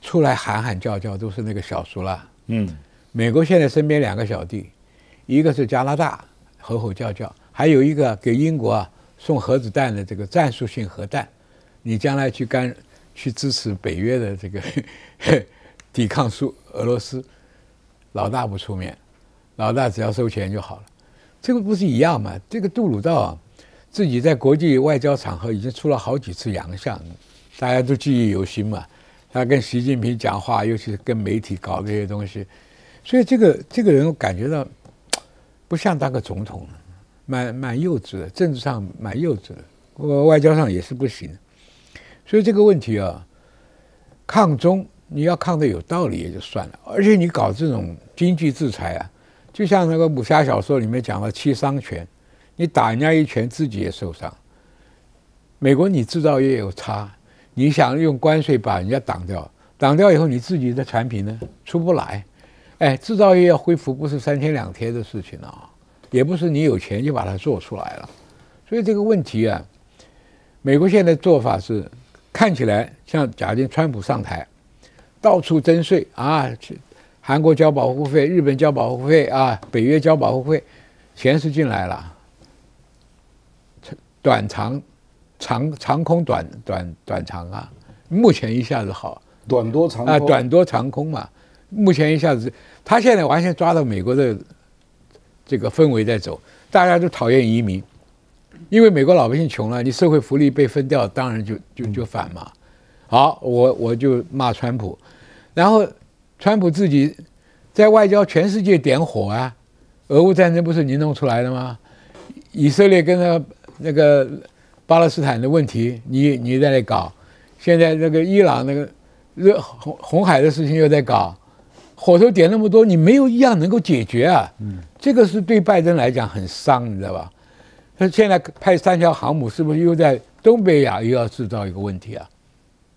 出来喊喊叫叫都是那个小叔了。嗯，美国现在身边两个小弟，一个是加拿大吼吼叫叫，还有一个给英国送核子弹的这个战术性核弹。你将来去干去支持北约的这个 抵抗苏俄罗斯，老大不出面，老大只要收钱就好了。这个不是一样吗？这个杜鲁道啊，自己在国际外交场合已经出了好几次洋相。大家都记忆犹新嘛，他跟习近平讲话，尤其是跟媒体搞这些东西，所以这个这个人我感觉到 不像当个总统了，蛮蛮幼稚的，政治上蛮幼稚的，外交上也是不行。所以这个问题啊，抗中你要抗的有道理也就算了，而且你搞这种经济制裁啊，就像那个武侠小说里面讲的七伤拳，你打人家一拳自己也受伤。美国你制造业有差。你想用关税把人家挡掉，挡掉以后你自己的产品呢出不来，哎，制造业要恢复不是三天两天的事情啊，也不是你有钱就把它做出来了，所以这个问题啊，美国现在做法是，看起来像假定川普上台，到处征税啊，去韩国交保护费，日本交保护费啊，北约交保护费，钱是进来了，短长。长长空，短短短长啊！目前一下子好，短多长啊，短多长空嘛。目前一下子，他现在完全抓到美国的这个氛围在走，大家都讨厌移民，因为美国老百姓穷了，你社会福利被分掉，当然就就就反嘛。好，我我就骂川普，然后川普自己在外交全世界点火啊，俄乌战争不是你弄出来的吗？以色列跟那那个。巴勒斯坦的问题，你你在那搞，现在那个伊朗那个热红红海的事情又在搞，火头点那么多，你没有一样能够解决啊！嗯，这个是对拜登来讲很伤，你知道吧？他现在派三条航母，是不是又在东北亚又要制造一个问题啊？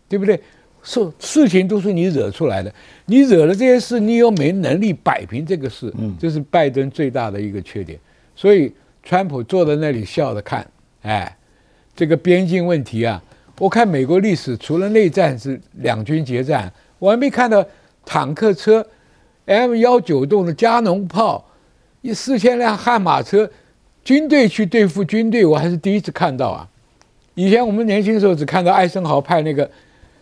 对不对？事事情都是你惹出来的，你惹了这些事，你又没能力摆平这个事，嗯，这是拜登最大的一个缺点。所以川普坐在那里笑着看，哎。这个边境问题啊，我看美国历史，除了内战是两军结战，我还没看到坦克车 M 幺九洞的加农炮，一四千辆悍马车，军队去对付军队，我还是第一次看到啊。以前我们年轻时候只看到艾森豪派那个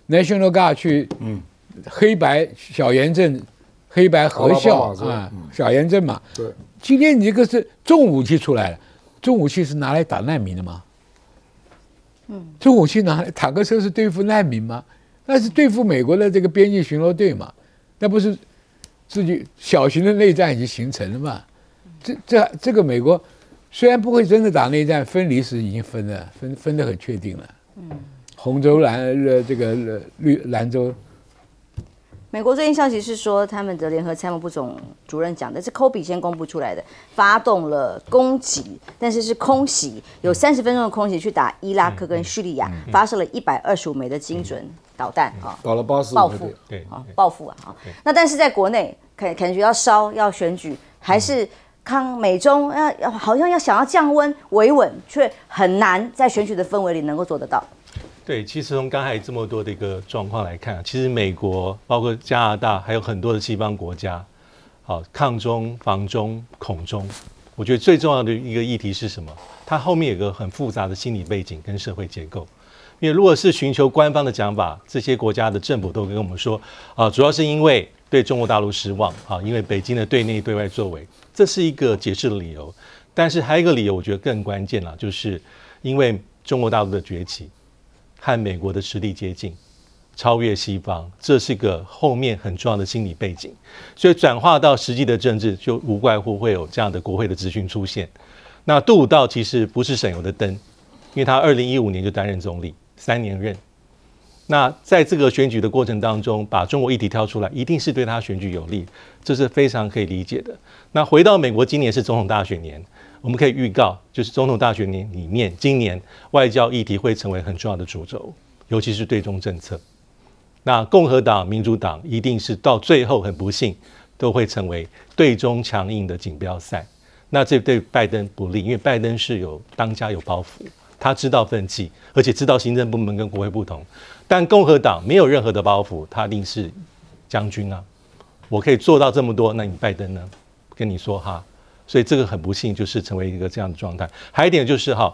南 a r 嘎去，嗯，黑白小严阵，黑白合校啊，小严阵嘛。对。今天你这个是重武器出来了，重武器是拿来打难民的吗？重武器拿坦克车是对付难民吗？那是对付美国的这个边境巡逻队嘛？那不是自己小型的内战已经形成了嘛？这这这个美国虽然不会真的打内战，分离是已经分了，分分的很确定了。嗯，红州蓝呃这个绿兰州。
美国最近消息是说，他们的联合参谋部总主任讲的是科比先公布出来的，发动了攻击，但是是空袭，有三十分钟的空袭去打伊拉克跟叙利亚，发射了一百二十五枚的精准导弹啊，打了八十报复，对啊报复啊啊！那但是在国内感感觉要烧要选举，还是康美中要好像要想要降温维稳，却很难在选举的氛围里能够做得到。
对，其实从刚才这么多的一个状况来看，其实美国包括加拿大还有很多的西方国家，好，抗中、防中、恐中，我觉得最重要的一个议题是什么？它后面有个很复杂的心理背景跟社会结构。因为如果是寻求官方的讲法，这些国家的政府都跟我们说，啊，主要是因为对中国大陆失望啊，因为北京的对内对外作为，这是一个解释的理由。但是还有一个理由，我觉得更关键了，就是因为中国大陆的崛起。和美国的实力接近，超越西方，这是个后面很重要的心理背景，所以转化到实际的政治，就无怪乎会有这样的国会的资讯出现。那杜鲁道其实不是省油的灯，因为他二零一五年就担任总理，三年任。那在这个选举的过程当中，把中国议题挑出来，一定是对他选举有利，这是非常可以理解的。那回到美国，今年是总统大选年。我们可以预告，就是总统大选年里面，今年外交议题会成为很重要的主轴，尤其是对中政策。那共和党、民主党一定是到最后很不幸，都会成为对中强硬的锦标赛。那这对拜登不利，因为拜登是有当家有包袱，他知道奋起，而且知道行政部门跟国会不同。但共和党没有任何的包袱，他一定是将军啊！我可以做到这么多，那你拜登呢？跟你说哈。所以这个很不幸，就是成为一个这样的状态。还有一点就是哈，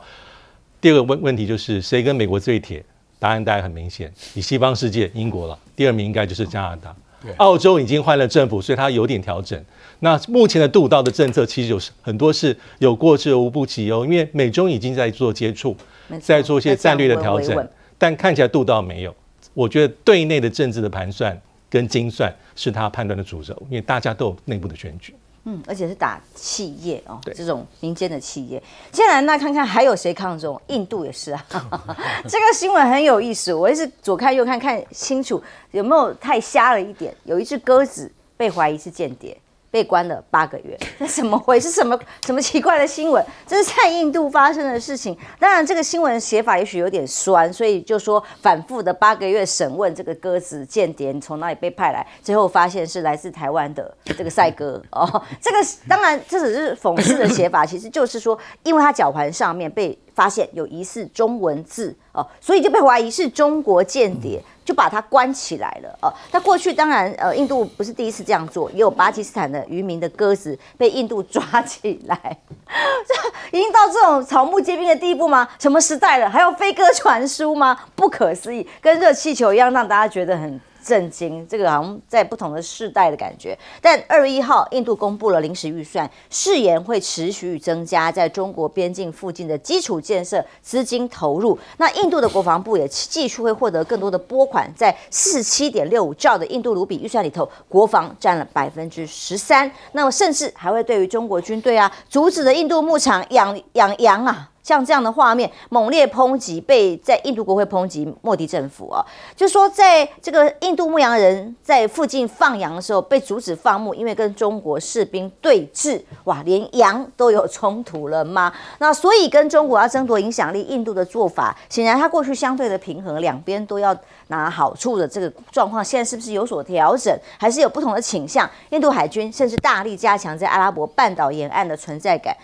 第二个问问题就是谁跟美国最铁？答案大家很明显，以西方世界英国了。第二名应该就是加拿大。对，澳洲已经换了政府，所以它有点调整。那目前的杜道的政策其实就是很多是有过之而无不及哦，因为美中已经在做接触，在做一些战略的调整。但看起来杜道没有。我觉得对内的政治的盘算跟精算是他判断的主轴，因为大家都有内部的选举。
嗯，而且是打企业哦，这种民间的企业。接下来那看看还有谁抗中？印度也是啊，这个新闻很有意思。我也是左看右看看清楚，有没有太瞎了一点？有一只鸽子被怀疑是间谍。被关了八个月，那怎么回事？什么什么奇怪的新闻？这是在印度发生的事情。当然，这个新闻写法也许有点酸，所以就说反复的八个月审问这个鸽子间谍从哪里被派来，最后发现是来自台湾的这个赛鸽 哦。这个当然这只是讽刺的写法，其实就是说，因为他脚环上面被发现有疑似中文字哦，所以就被怀疑是中国间谍。就把它关起来了哦。那过去当然，呃，印度不是第一次这样做，也有巴基斯坦的渔民的鸽子被印度抓起来，这已经到这种草木皆兵的地步吗？什么时代了？还有飞鸽传书吗？不可思议，跟热气球一样，让大家觉得很。震惊，这个好像在不同的世代的感觉。但二月一号，印度公布了临时预算，誓言会持续增加在中国边境附近的基础建设资金投入。那印度的国防部也继续会获得更多的拨款，在四十七点六五兆的印度卢比预算里头，国防占了百分之十三。那么甚至还会对于中国军队啊，阻止了印度牧场养养羊啊。像这样的画面，猛烈抨击被在印度国会抨击莫迪政府啊，就说在这个印度牧羊人在附近放羊的时候被阻止放牧，因为跟中国士兵对峙，哇，连羊都有冲突了吗？那所以跟中国要争夺影响力，印度的做法显然他过去相对的平衡，两边都要拿好处的这个状况，现在是不是有所调整，还是有不同的倾向？印度海军甚至大力加强在阿拉伯半岛沿岸的存在感。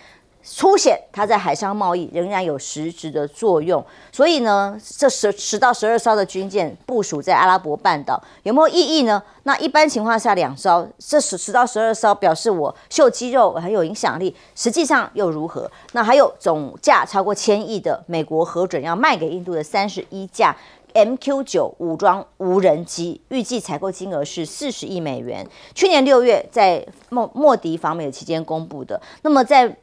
初显它在海上贸易仍然有实质的作用，所以呢，这十十到十二艘的军舰部署在阿拉伯半岛有没有意义呢？那一般情况下两艘，这十十到十二艘表示我秀肌肉很有影响力，实际上又如何？那还有总价超过千亿的美国核准要卖给印度的三十一架 MQ 九武装无人机，预计采购金额是四十亿美元，去年六月在莫莫迪访美期间公布的。那么在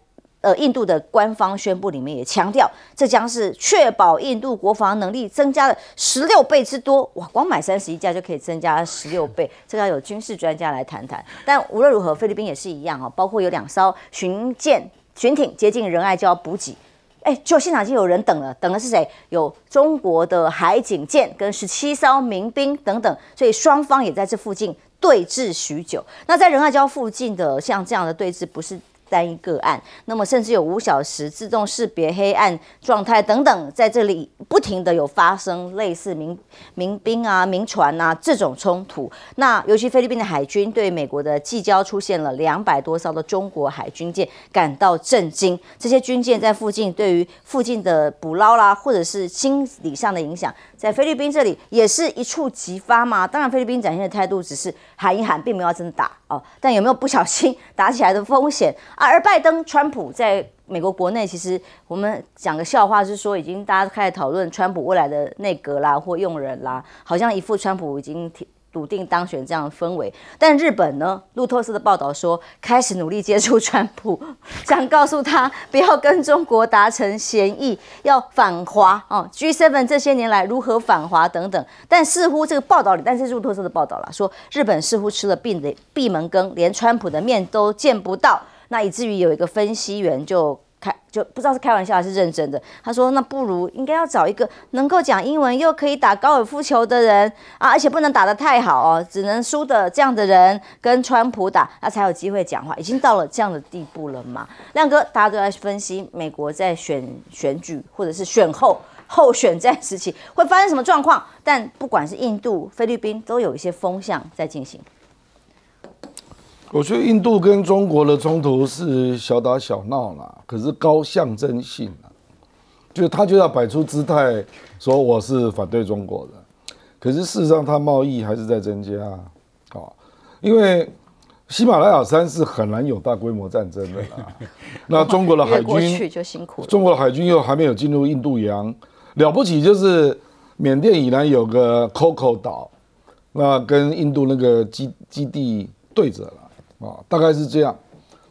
呃，印度的官方宣布里面也强调，这将是确保印度国防能力增加了十六倍之多。哇，光买三十一架就可以增加十六倍，这个有军事专家来谈谈。但无论如何，菲律宾也是一样哦，包括有两艘巡舰、巡艇接近仁爱礁补给，哎，就现场已经有人等了，等的是谁？有中国的海警舰跟十七艘民兵等等，所以双方也在这附近对峙许久。那在仁爱礁附近的像这样的对峙，不是？单一个案，那么甚至有五小时自动识别黑暗状态等等，在这里不停的有发生类似民民兵啊、民船啊这种冲突。那尤其菲律宾的海军对美国的近交出现了两百多艘的中国海军舰感到震惊。这些军舰在附近对于附近的捕捞啦，或者是心理上的影响。在菲律宾这里也是一触即发嘛？当然，菲律宾展现的态度只是喊一喊，并没有真的打哦。但有没有不小心 打起来的风险啊？而拜登、川普在美国国内，其实我们讲个笑话是说，已经大家开始讨论川普未来的内阁啦，或用人啦，好像一副川普已经。笃定当选这样的氛围，但日本呢？路透社的报道说，开始努力接触川普，想告诉他不要跟中国达成协议，要反华啊。G7 这些年来如何反华等等。但似乎这个报道里，但是路透社的报道了，说日本似乎吃了闭的闭门羹，连川普的面都见不到。那以至于有一个分析员就。开就不知道是开玩笑还是认真的。他说：“那不如应该要找一个能够讲英文又可以打高尔夫球的人啊，而且不能打得太好哦，只能输的这样的人跟川普打，他才有机会讲话。已经到了这样的地步了吗？”亮哥，大家都在分析美国在选选举或者是选后后选战时期会发生什么状况，但不管是印度、菲律宾，都有一些风向在进行。
我觉得印度跟中国的冲突是小打小闹啦，可是高象征性啊，就他就要摆出姿态说我是反对中国的，可是事实上他贸易还是在增加啊，因为喜马拉雅山是很难有大规模战争的啦。那中国的海军就辛苦，中国的海军又还没有进入印度洋，了不起就是缅甸以南有个 Coco 岛，那跟印度那个基基地对着。啊，大概是这样，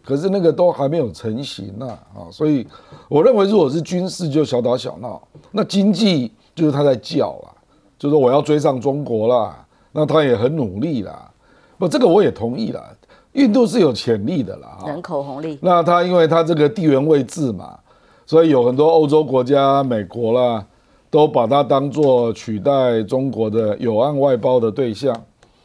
可是那个都还没有成型呢啊，所以我认为如果是军事就小打小闹，那经济就是他在叫啊，就是我要追上中国啦，那他也很努力啦，不，这个我也同意啦，印度是有潜力的啦，人口红利，那他因为他这个地缘位置嘛，所以有很多欧洲国家、美国啦，都把它当做取代中国的有岸外包的对象。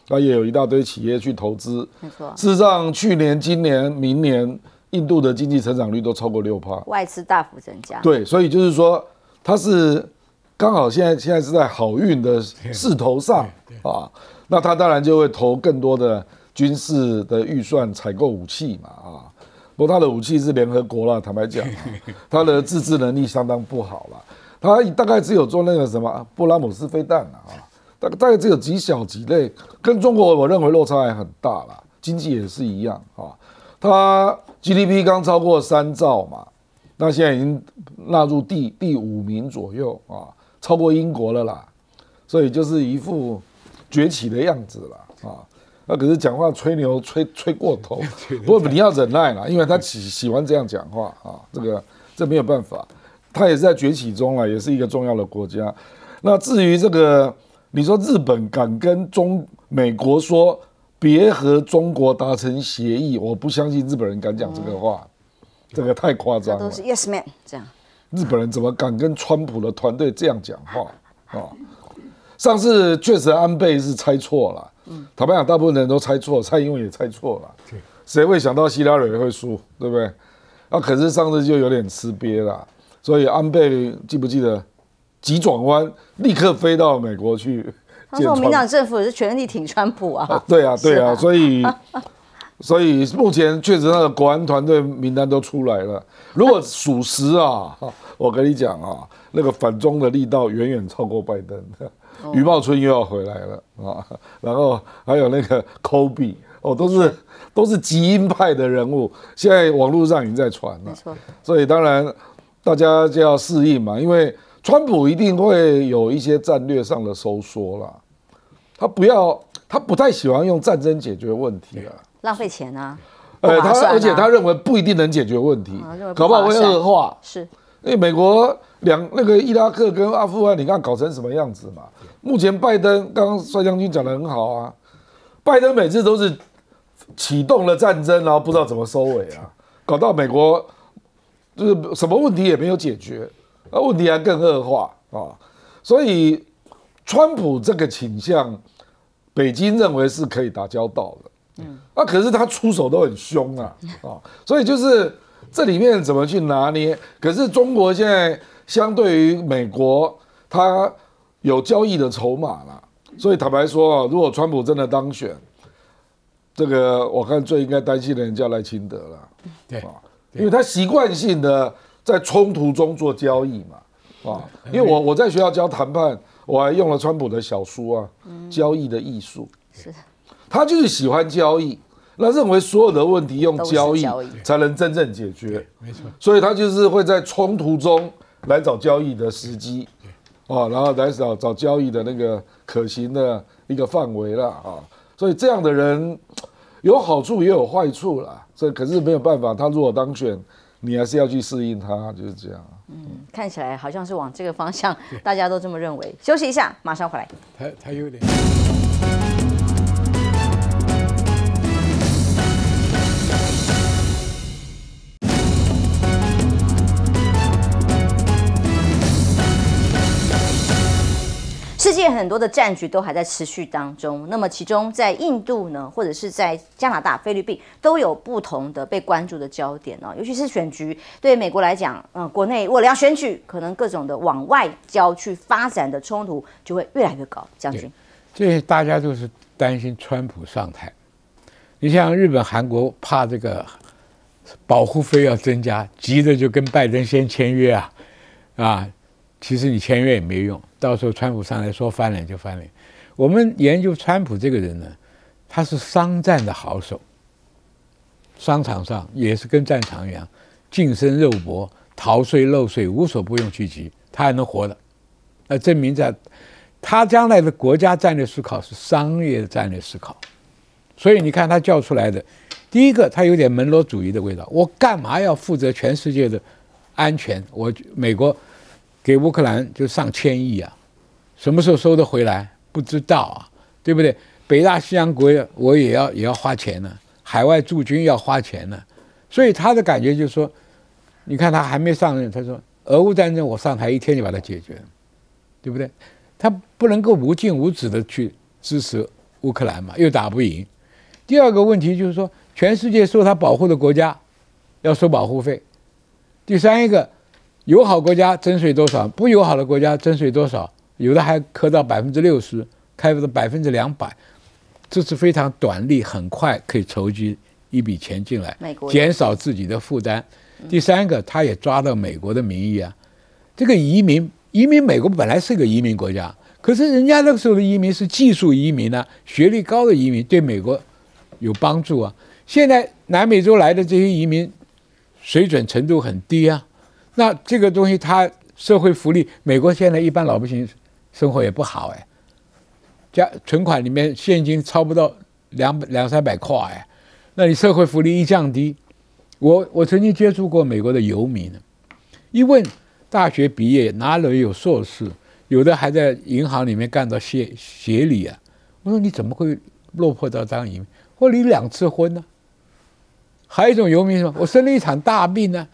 那也有一大堆企业去投资，没错。事实上，去年、今年、明年，印度的经济成长率都超过六帕，
外资大幅增加。对，
所以就是说，它是刚好现在现在是在好运的势头上啊，那它当然就会投更多的军事的预算，采购武器嘛啊。不过它的武器是联合国了，坦白讲，它的自制能力相当不好了，他大概只有做那个什么布拉姆斯飞弹了啊。大大概只有几小几类，跟中国我认为落差还很大啦，经济也是一样啊。它 GDP 刚超过三兆嘛，那现在已经纳入第第五名左右啊，超过英国了啦，所以就是一副崛起的样子了啊。那可是讲话吹牛吹吹过头，不过你要忍耐啦，因为他喜喜欢这样讲话啊，这个这没有办法，他也是在崛起中啊，也是一个重要的国家。那至于这个。你说日本敢跟中美国说别和中国达成协议？我不相信日本人敢讲这个话，这个太夸张了。都是
Yes Man 这样。
日本人怎么敢跟川普的团队这样讲话啊？上次确实安倍是猜错了，嗯，坦白讲，大部分人都猜错，蔡英文也猜错了。谁会想到希拉蕊会输，对不对？啊，可是上次就有点吃瘪了，所以安倍记不记得？急转弯，立刻飞到美国去。他说，民党
政府也是全力挺川普啊。对啊，对啊，所
以所以目前确实那个国安团队名单都出来了。如果属实啊，我跟你讲啊，那个反中的力道远远超过拜登。余茂春又要回来了啊，然后还有那个 b 比，哦，都是都是极因派的人物。现在网络上已经在传了，没错。所以当然大家就要适应嘛，因为。川普一定会有一些战略上的收缩啦，他不要，他不太喜欢用战争解决问题啊，
浪费钱啊，呃，他而且他
认为不一定能解决问题，搞不好会恶化。是，因为美国两那个伊拉克跟阿富汗，你看搞成什么样子嘛？目前拜登刚刚帅将军讲的很好啊，拜登每次都是启动了战争，然后不知道怎么收尾啊，搞到美国就是什么问题也没有解决。啊，问题还更恶化啊！所以，川普这个倾向，北京认为是可以打交道的。嗯，啊，可是他出手都很凶啊！啊，所以就是这里面怎么去拿捏？可是中国现在相对于美国，他有交易的筹码了。所以坦白说啊，如果川普真的当选，这个我看最应该担心的人就要来清德了。对，因为他习惯性的。在冲突中做交易嘛，啊，因为我我在学校教谈判，我还用了川普的小书啊，《交易的艺术》，是的，他就是喜欢交易，那认为所有的问题用交易才能真正解决，没错，所以他就是会在冲突中来找交易的时机，哦，然后来找找交易的那个可行的一个范围了啊，所以这样的人有好处也有坏处啦，这可是没有办法，他如果当选。你还是要去适应他，就是这样。
嗯，看起来好像是往这个方向，大家都这么认为。休息一下，马上回来。
他他有点。
世界很多的战局都还在持续当中，那么其中在印度呢，或者是在加拿大、菲律宾都有不同的被关注的焦点呢，尤其是选举。对美国来讲，嗯，国内为了要选举，可能各种的往外交去发展的冲突就会越来越高。将军，
这大家都是担心川普上台。你像日本、韩国怕这个保护费要增加，急着就跟拜登先签约啊，啊。其实你签约也没用，到时候川普上来说翻脸就翻脸。我们研究川普这个人呢，他是商战的好手，商场上也是跟战场一样，近身肉搏、逃税漏税无所不用其极，他还能活的，那证明在，他将来的国家战略思考是商业战略思考。所以你看他叫出来的，第一个他有点门罗主义的味道，我干嘛要负责全世界的安全？我美国。给乌克兰就上千亿啊，什么时候收得回来？不知道啊，对不对？北大西洋国我也要也要花钱呢，海外驻军要花钱呢，所以他的感觉就是说，你看他还没上任，他说俄乌战争我上台一天就把它解决，对不对？他不能够无尽无止的去支持乌克兰嘛，又打不赢。第二个问题就是说，全世界受他保护的国家要收保护费。第三一个。友好国家征税多少？不友好的国家征税多少？有的还苛到百分之六十，开到百分之两百，这是非常短利，很快可以筹集一笔钱进来，减少自己的负担。第三个，他也抓到美国的民意啊，这个移民，移民美国本来是个移民国家，可是人家那个时候的移民是技术移民呢，学历高的移民对美国有帮助啊。现在南美洲来的这些移民，水准程度很低啊。那这个东西，它社会福利，美国现在一般老百姓生活也不好哎，家存款里面现金超不到两百两三百块哎，那你社会福利一降低，我我曾经接触过美国的游民，一问大学毕业，哪轮有硕士，有的还在银行里面干到协协理啊，我说你怎么会落魄到移民？我离两次婚呢，还有一种游民什么，我生了一场大病呢，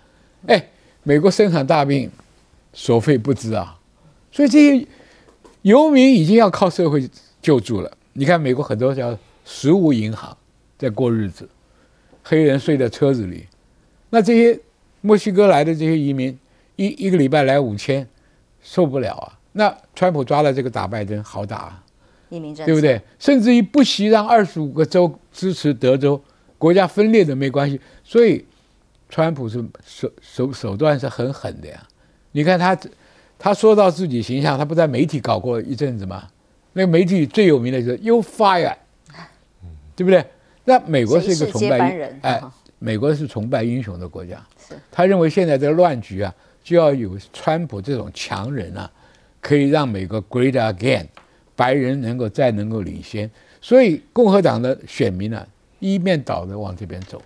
哎。美国生产大病，所费不赀啊，所以这些游民已经要靠社会救助了。你看，美国很多叫食物银行在过日子，黑人睡在车子里，那这些墨西哥来的这些移民，一一个礼拜来五千，受不了啊。那川普抓了这个打拜登，好打，
移民对不对？
甚至于不惜让二十五个州支持德州国家分裂的没关系，所以。川普是手手手段是很狠的呀，你看他，他说到自己形象，他不在媒体搞过一阵子吗？那个媒体最有名的就是 You Fire，对不对？那美国是一个崇拜哎，美国是崇拜英雄的国家，他认为现在这个乱局啊，就要有川普这种强人啊，可以让美国 Great Again，白人能够再能够领先，所以共和党的选民呢，一面倒的往这边走。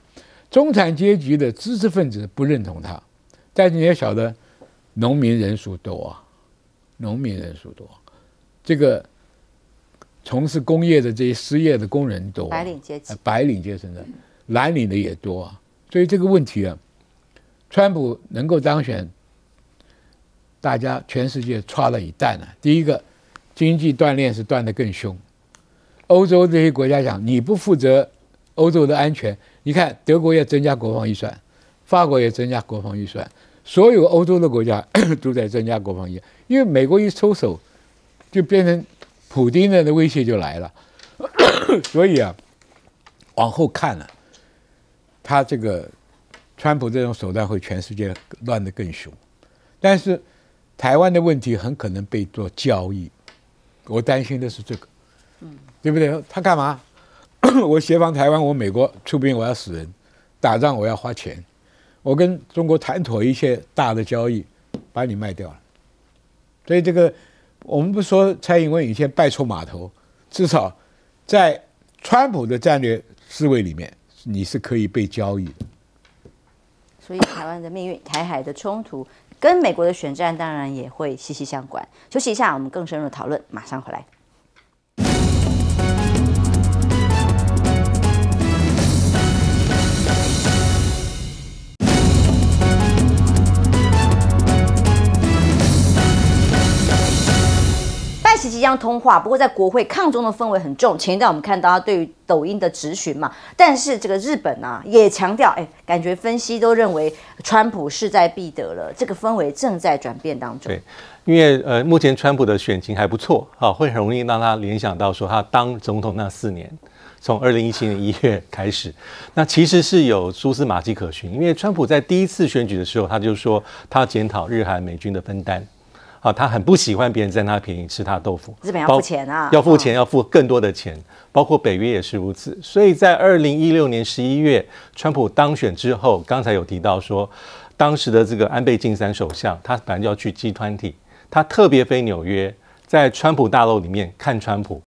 中产阶级的知识分子不认同他，但是你也晓得，农民人数多啊，农民人数多，这个从事工业的这些失业的工人多，白领阶级，白领阶层的蓝领的也多啊，所以这个问题啊，川普能够当选，大家全世界歘了一弹呢。第一个，经济锻炼是断得更凶，欧洲这些国家讲你不负责欧洲的安全。你看，德国也增加国防预算，法国也增加国防预算，所有欧洲的国家 都在增加国防预算。因为美国一抽手，就变成普京的的威胁就来了。所以啊，往后看了，他这个川普这种手段会全世界乱得更凶。但是台湾的问题很可能被做交易，我担心的是这个，嗯，对不对？他干嘛？我协防台湾，我美国出兵，我要死人，打仗我要花钱，我跟中国谈妥一些大的交易，把你卖掉了。所以这个，我们不说蔡英文以前拜出码头，至少在川普的战略思维里面，你是可以被交易的。
所以台湾的命运、台海的冲突跟美国的选战当然也会息息相关。休息一下，我们更深入讨论，马上回来。即将通话，不过在国会抗中的氛围很重。前一段我们看到他对于抖音的质询嘛，但是这个日本啊也强调，哎，感觉分析都认为川普势在必得了，这个氛围正在转变当中。
对，因为呃，目前川普的选情还不错，哈，会很容易让他联想到说他当总统那四年，从二零一七年一月开始，那其实是有蛛丝马迹可循，因为川普在第一次选举的时候，他就说他检讨日韩美军的分担。啊，他很不喜欢别人占他便宜，吃他豆腐。日本要付钱啊，要付钱，要付更多的钱，包括北约也是如此。所以在二零一六年十一月，川普当选之后，刚才有提到说，当时的这个安倍晋三首相，他本来就要去 G20，他特别飞纽约，在川普大楼里面看川普。